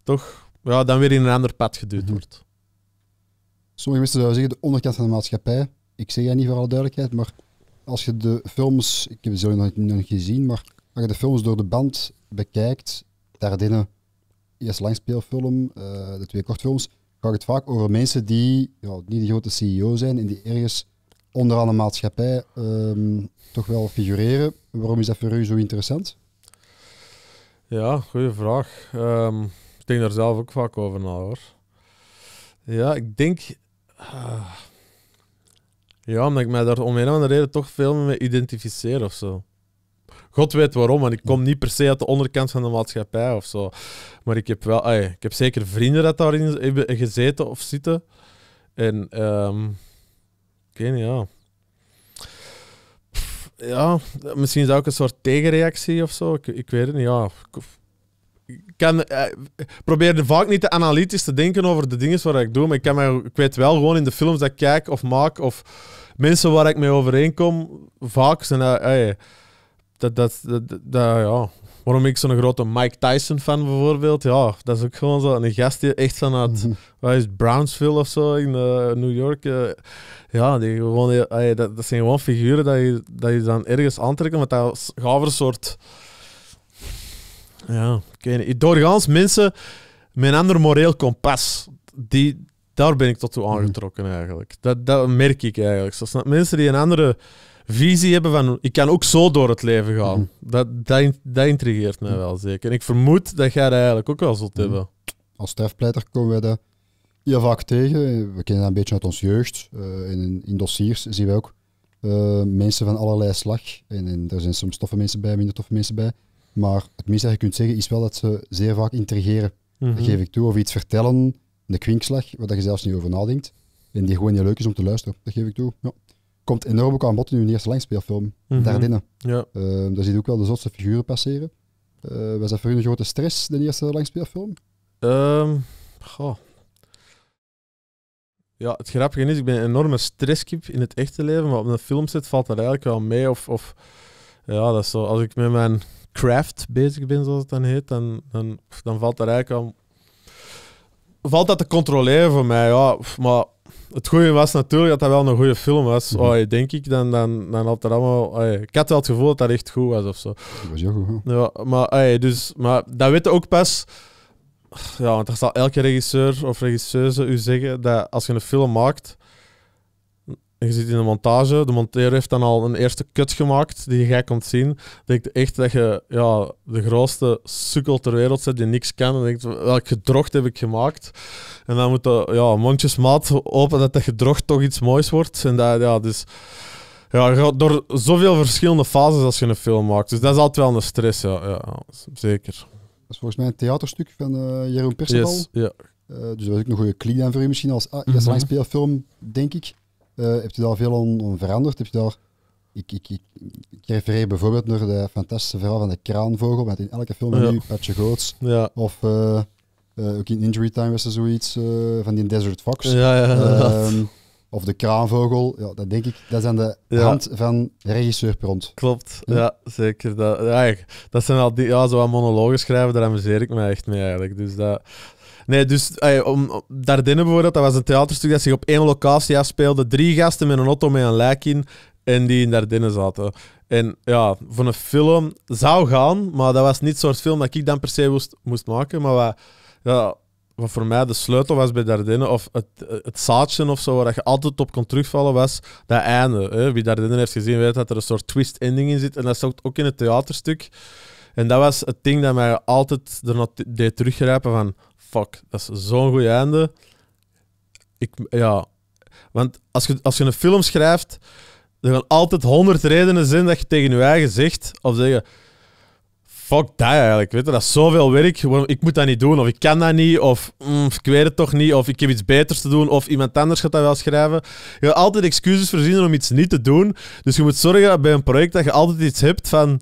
toch ja, dan weer in een ander pad geduwd mhm. wordt. Mm Sommige mensen zouden zeggen de onderkant van de maatschappij. Ik zeg ja niet voor alle duidelijkheid, maar als je de films, ik heb ze nog niet gezien, maar als je de films door de band bekijkt, daarin eerst langspeelfilm, eh, de twee kortfilms, gaat het vaak over mensen die ja, niet de grote CEO zijn en die ergens onderaan de maatschappij ehm, toch wel figureren. Waarom is dat voor u zo interessant? Ja, goede vraag. Um denk daar zelf ook vaak over na hoor. Ja, ik denk. Ah, ja, omdat ik mij daar om een of andere reden toch veel mee identificeer of zo. God weet waarom, want ik kom niet per se uit de onderkant van de maatschappij of zo. Maar ik heb wel, ik heb zeker vrienden dat daarin hebben gezeten of zitten. En, ehm, ik weet niet, ja. ja, misschien is ook een soort tegenreactie of zo. Ik, ik weet het niet, ja kan, ik eh, probeer vaak niet te analytisch te denken over de dingen waar ik doe, maar ik, kan ik weet wel gewoon in de films dat ik kijk of maak of mensen waar ik mee overeenkom, vaak zijn eh, eh, dat, dat, dat, ja. Waarom ik zo'n grote Mike Tyson fan bijvoorbeeld, ja, dat is ook gewoon zo een gast die echt vanuit mhm. wat is Brownsville of zo in New York, ja, die gewoon, dat, zijn gewoon figuren dat je, dat je dan ergens aantrekt, want dat gaver soort ja, ik Doorgaans mensen met een ander moreel kompas, die, daar ben ik tot toe mhm. aangetrokken eigenlijk. Dat, dat merk ik eigenlijk. dat mensen die een andere visie hebben van ik kan ook zo door het leven gaan. Mhm. Dat, dat, dat intrigeert mij mhm. wel zeker. En ik vermoed dat jij dat eigenlijk ook wel zult hebben. Als sterfpleiter komen we dat heel vaak tegen. We kennen dat een beetje uit ons jeugd. Uh, in, in, dossiers zien we ook eh, mensen van allerlei slag. En, en er zijn soms toffe mensen bij, minder toffe mensen bij. Maar het minste dat je kunt zeggen is wel dat ze zeer vaak interageren. Mhm. Dat geef ik toe. Of iets vertellen, de kwinkslag, waar je zelfs niet over nadenkt. En die gewoon heel leuk is om te luisteren. Dat geef ik toe. Ja. Komt enorm ook aan bod in hun eerste langspeelfilm, mm Ja. Ehm, daar zie je ook wel de zotste figuren passeren. Uh, was dat voor hun een grote stress, de eerste langspeelfilm? Um, goh. Ja, het grappige is, ik ben een enorme stresskip in het echte leven, maar op een filmset valt dat eigenlijk wel mee. Of, of ja, dat is zo, als ik met mijn craft bezig ben zoals het dan heet, dan, dan, dan valt dat eigenlijk al... Valt dat te controleren voor mij, ja. Maar het goede was natuurlijk dat dat wel een goede film was. Mm -hmm. denk ik, dan, dan, dan had dat allemaal... ik had wel het gevoel dat dat echt goed was of zo. Dat was heel goed, Ja, maar, dus, maar dat weten ook pas... Ja, want dat zal elke regisseur of regisseuse u zeggen dat als je een film maakt, en je zit in de montage. De monteur heeft dan al een eerste cut gemaakt die je gek komt zien. denk echt dat je ja, de grootste sukkel ter wereld zit die niks kan. En denkt welk gedrocht heb ik gemaakt. En dan moet je ja, mondjesmaat open dat dat gedrocht toch iets moois wordt. En dat, ja, dus, ja, je gaat door zoveel verschillende fases als je een film maakt. Dus dat is altijd wel een stress, ja. ja zeker. Dat is volgens mij een theaterstuk van uh, Jeroen Perceval. ja. Uh, dus dat is ook een goede klie voor je misschien als eh, als mhm. speelfilm, denk ik. Uh, heb je daar veel aan, veranderd? Heb je daar, ik, ik, refereer bijvoorbeeld naar de fantastische verhaal van de kraanvogel, met in elke film nu ja. Patje Of eh, eh, ook in Injury Time was er zoiets van die Desert Fox. Ja, ehm, of de kraanvogel, ja, dat denk ik, dat is aan de hand van regisseur Pront. Klopt, ja, zeker. Dat, dat zijn al die, ja, zo monologen schrijven, daar amuseer ik me echt mee eigenlijk. Dus dat, Nee, dus om, Dardenne bijvoorbeeld, dat was een theaterstuk dat zich op één locatie afspeelde. Drie gasten met een auto met een lijk in en die in Dardenne zaten. En ja, voor een film zou gaan, maar dat was niet het soort film dat ik dan per se moest, moest maken. Maar wat, ja, wat voor mij de sleutel was bij Dardenne, of het, het zaadje of zo, waar je altijd op kon terugvallen, was dat einde. Hè? Wie Dardenne heeft gezien, weet dat er een soort twist ending in zit. En dat zat ook in het theaterstuk. En dat was het ding dat mij altijd deed teruggrijpen van fuck, dat is zo'n goed einde. Ik, ja. Want als je, als je een film schrijft, er gaan altijd honderd redenen zijn dat je tegen je eigen zegt of zeggen fuck dat eigenlijk. Weet je, dat is zoveel werk. Ik moet dat niet doen, of ik kan dat niet, of mm, ik weet het toch niet, of ik heb iets beters te doen, of iemand anders gaat dat wel schrijven. Je gaat altijd excuses verzinnen om iets niet te doen. Dus je moet zorgen bij een project dat je altijd iets hebt van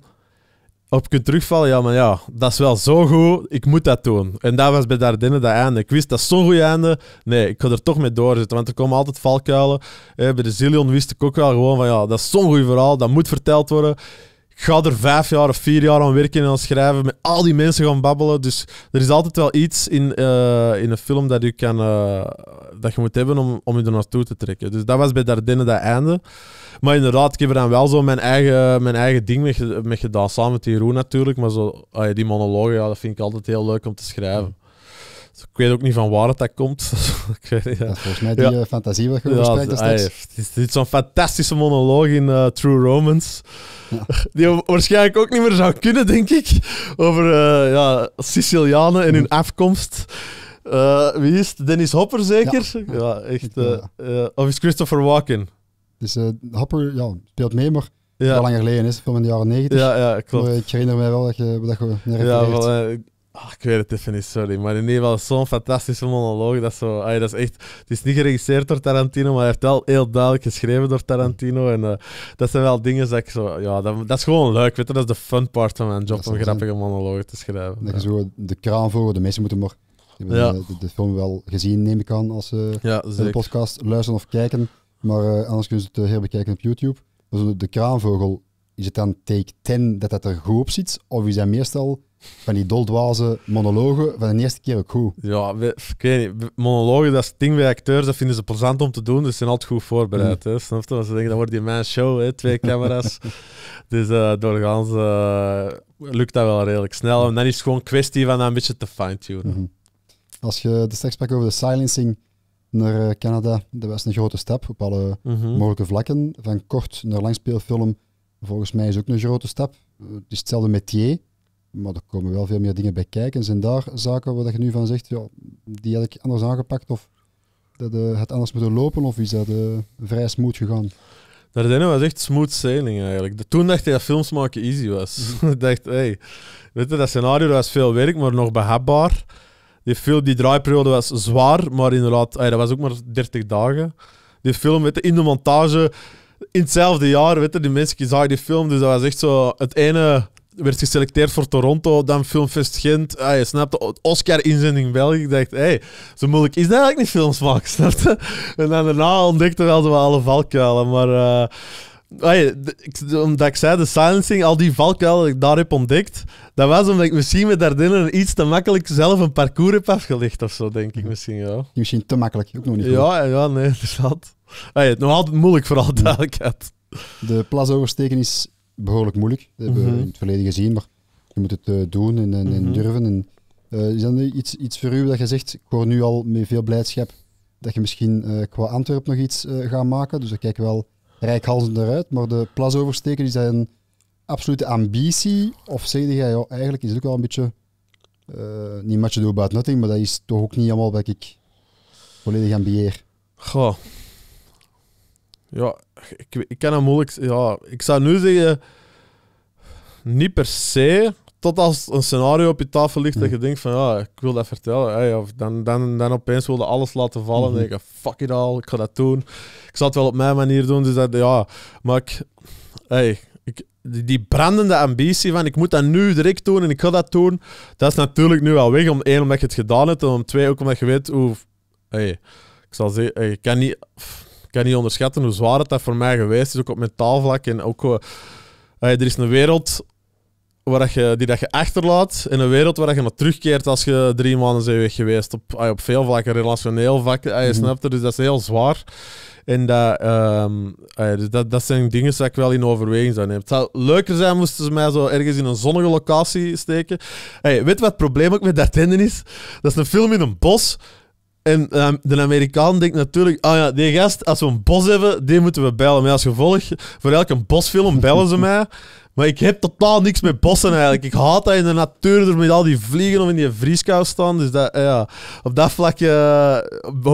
op kunt terugvallen. Ja, maar ja, dat is wel zo goed. Ik moet dat doen. En dat was bij Dardenne dat einde. Ik wist dat zo'n goed einde. Nee, ik ga er toch mee doorzetten. Want er komen altijd valkuilen. Eh, bij de Zillion wist ik ook wel gewoon van ja, dat is zo'n goed verhaal. Dat moet verteld worden ga er vijf jaar of vier jaar aan werken en aan schrijven, met al die mensen gaan babbelen. Dus er is altijd wel iets in, eh, in een film dat, u kan, eh, dat je moet hebben om, om je er naartoe te trekken. Dus dat was bij Dardenne dat einde. Maar inderdaad, ik heb er dan wel zo mijn eigen, mijn eigen ding mee, met gedaan. Samen met roe natuurlijk. Maar zo, ah die monologen, ja, dat vind ik altijd heel leuk om te schrijven ik weet ook niet van waar dat komt. ik weet ja. Dat is volgens mij die eh, fantasie wat je bespreekt. Ja, ah, het is, zo'n fantastische monoloog in eh, True Romans. Die waarschijnlijk ook niet meer zou kunnen, denk ik. Over eh, ja, Sicilianen en hun afkomst. wie is het? Dennis Hopper zeker? Ja, echt. of is Christopher Walken? Dus Hopper ja, speelt mee, maar ja. Al lang geleden is, van in de jaren negentig Ja, ja klopt. ik herinner mij wel dat je dat je Ja, wel, Ah, ik weet het even niet, sorry. Maar in ieder geval zo'n fantastische monoloog. Dat zo, ay, dat is echt, het is niet geregisseerd door Tarantino, maar hij heeft wel heel duidelijk geschreven door Tarantino. En eh, dat zijn wel dingen dat ik zo... Ja, dat, dat is gewoon leuk, weet je. Dat is de fun part van mijn job, om grappige monologen te schrijven. Dat je zo de kraanvogel de mensen moeten maar... De, de, film wel gezien, neem ik aan, als ze eh, de podcast luisteren of kijken. Maar eh, anders kunnen ze het heel bekijken op YouTube. de kraanvogel is het dan take 10 dat dat er goed op zit? Of is dat meestal van die doldwaze monologen van de eerste keer ook goed? Ja, we, ik weet niet. Monologen, dat is ding bij acteurs. Dat vinden ze plezant om te doen. Dus ze zijn altijd goed voorbereid. Mm. snap je? Want ze denken, dat wordt die mijn show. twee camera's. dus uh, doorgaans eh, lukt dat wel redelijk snel. En dan is het gewoon kwestie van een beetje te fine-tunen. Mhm. Als je de straks sprak over de silencing naar eh, Canada, dat was een grote stap op alle mhm. mogelijke vlakken. Van kort naar lang speelfilm volgens mij is ook een grote stap. Het is hetzelfde metier, maar er komen wel veel meer dingen bij kijken. Zijn daar zaken waar je nu van zegt, ja, die had ik anders aangepakt of dat het eh, anders moeten lopen of is dat eh, vrij smooth gegaan? Dardenne was echt smooth sailing eigenlijk. De, toen dacht hij dat films maken easy was. Mhm. ik dacht, hey, dat scenario dat was veel werk, maar nog behapbaar. Die film, die draaiperiode was zwaar, maar inderdaad, dat was ook maar 30 dagen. Die film, weet in de montage in hetzelfde jaar, weet je, die mensen zagen die film. Dus dat was echt zo. Het ene werd geselecteerd voor Toronto, dan Filmfest Gent. Ah, je snapt, Oscar-inzending België. Ik dacht, hé, hey, zo moeilijk is dat eigenlijk niet films maken, snapte. En dan daarna ontdekten wel alle valkuilen. Maar eh, omdat ik zei, de silencing, al die valkuilen die ik daar heb ontdekt, dat was omdat ik misschien met daarin iets te makkelijk zelf een parcours heb afgelegd of zo, denk ik misschien, ja. Misschien te makkelijk, ook nog niet Ja, ja, nee, inderdaad. Allee, het nog altijd moeilijk, vooral mm. duidelijkheid. De plas oversteken is behoorlijk moeilijk, dat hebben we mhm. in het verleden gezien, maar je moet het eh, doen en, en, mhm. durven. En, eh, is dat iets, iets voor u dat je zegt, ik hoor nu al met veel blijdschap dat je misschien eh, qua Antwerp nog iets gaat maken, dus ik kijk wel reikhalzend eruit, maar de plas oversteken is een absolute ambitie? Of zeg je, ja, eigenlijk is het ook wel een beetje, uh, niet much do about nothing, maar dat is toch ook niet helemaal wat ik volledig ambieer? Goh. Ja, ik, ik kan hem moeilijk... Ja, ik zou nu zeggen, niet per se, tot als een scenario op je tafel ligt dat je denkt van ja, ik wil dat vertellen. Hey, of dan, dan, dan opeens wilde alles laten vallen en mhm. denk je, fuck it all, ik ga dat doen. Ik zal het wel op mijn manier doen. Dus dat, ja, maar ik, hey, die, brandende ambitie van ik moet dat nu direct doen en ik ga dat doen, dat is natuurlijk nu al weg. Om één, omdat je het gedaan hebt en om twee, ook omdat je weet hoe... Hey, ik zal zeggen, ik kan niet, kan niet onderschatten hoe zwaar het dat voor mij geweest is, ook op mentaal vlak en ook... Eh, hey, er is een wereld waar dat je, die dat je achterlaat in een wereld waar dat je maar terugkeert als je drie maanden zijn weg geweest. Op, op veel vlakken, relationeel vlak, mhm. je snapt er dus dat is heel zwaar. En dat, ehm, dus dat, dat zijn dingen die ik wel in overweging zou nemen. Het zou leuker zijn moesten ze mij zo ergens in een zonnige locatie steken. Hey, weet wat het probleem ook met dat tenden is? Dat is een film in een bos. En ehm, de Amerikaan denkt natuurlijk, ah oh ja, die gast, als we een bos hebben, die moeten we bellen. Maar als gevolg, voor elke bosfilm bellen ze mij. Maar ik heb totaal niks met bossen eigenlijk. Ik haat dat in de natuur er met al die vliegen of in die vrieskou staan. Dus dat, eh, ja, op dat vlak uh,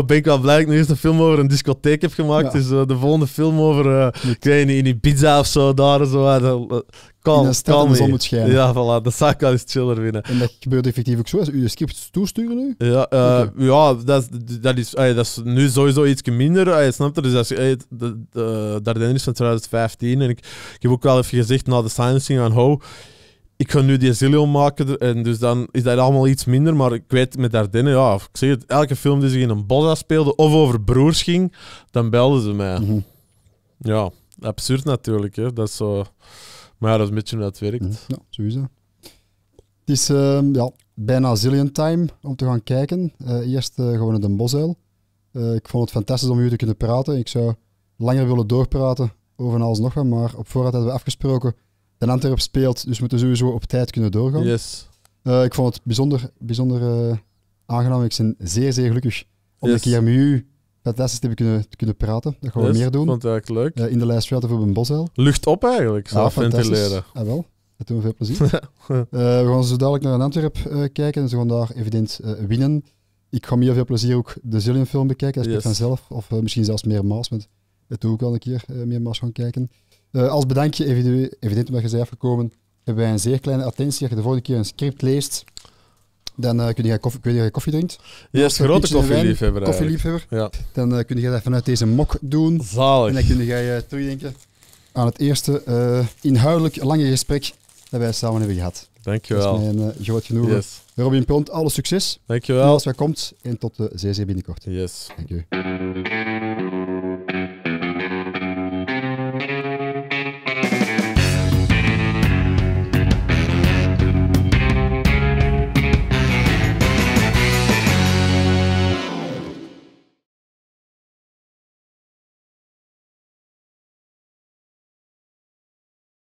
ben ik wel blij dat ik nu eerst een film over een discotheek heb gemaakt. Dus eh, de volgende film over, uh, ik weet niet, in pizza of zo, daar zo kan in de moet schijnen. Ja, voilà, dat zou ik wel eens chiller winnen En dat gebeurt effectief ook zo. Als u toesturen nu? Ja, eh, ja dat, dat, is, dat is nu sowieso iets minder. snap je? Dus dat is, de, de, is van 2015. En ik, ik, heb ook wel even gezegd na de silencing van: Ho ik ga nu die Zillion maken en dus dan is dat allemaal iets minder. Maar ik weet met Dardenne, ja, ik zeg het, elke film die zich in een bos speelde of over broers ging, dan belden ze mij. Mhm. Ja, absurd natuurlijk. Hè? Dat is zo... Maar dat is een beetje hoe dat werkt. Ja, sowieso. Het is ehm, ja, bijna zillion time om te gaan kijken. Eh, eerst uh, gewoon in Den Bosuil. Eh, ik vond het fantastisch om u te kunnen praten. Ik zou langer willen doorpraten over alles nog wel, maar op voorraad hebben we afgesproken dat Antwerp speelt, dus we moeten sowieso op tijd kunnen doorgaan. Yes. ik vond het bijzonder, bijzonder aangenaam. Ik ben zeer, zeer gelukkig om de een met dat dat hebben kunnen, kunnen praten. Dat gaan we meer doen. vond eigenlijk leuk. in de lijst praten voor een bosuil. Lucht op eigenlijk, zo ja, ventileren. Ah, wel. Dat doen we veel plezier. Eh, we gaan zo dadelijk naar Antwerpen eh, kijken en ze gaan daar evident eh, winnen. Ik ga meer veel plezier ook de Zillion film bekijken, dat yes. vanzelf. Of misschien zelfs meer Maas, Met het ook ik een keer, meer Maas gaan kijken. als bedankje, evident omdat je zei afgekomen, hebben wij een zeer kleine attentie. Als je de volgende keer een script leest, dan uh, kun je koffie, ik weet dat koffie drinkt. Je een grote koffieliefhebber. koffieliefhebber. Ja. Dan eh, kun je dat vanuit deze mok doen. Zalig. En dan kun je uh, terugdenken aan het eerste eh, inhoudelijk lange gesprek dat wij samen hebben gehad. Dankjewel. Dat is mijn groot genoegen. Yes. Robin Pont, alle succes. Dankjewel. En alles wat komt. En tot de CC binnenkort. Yes. Dank je.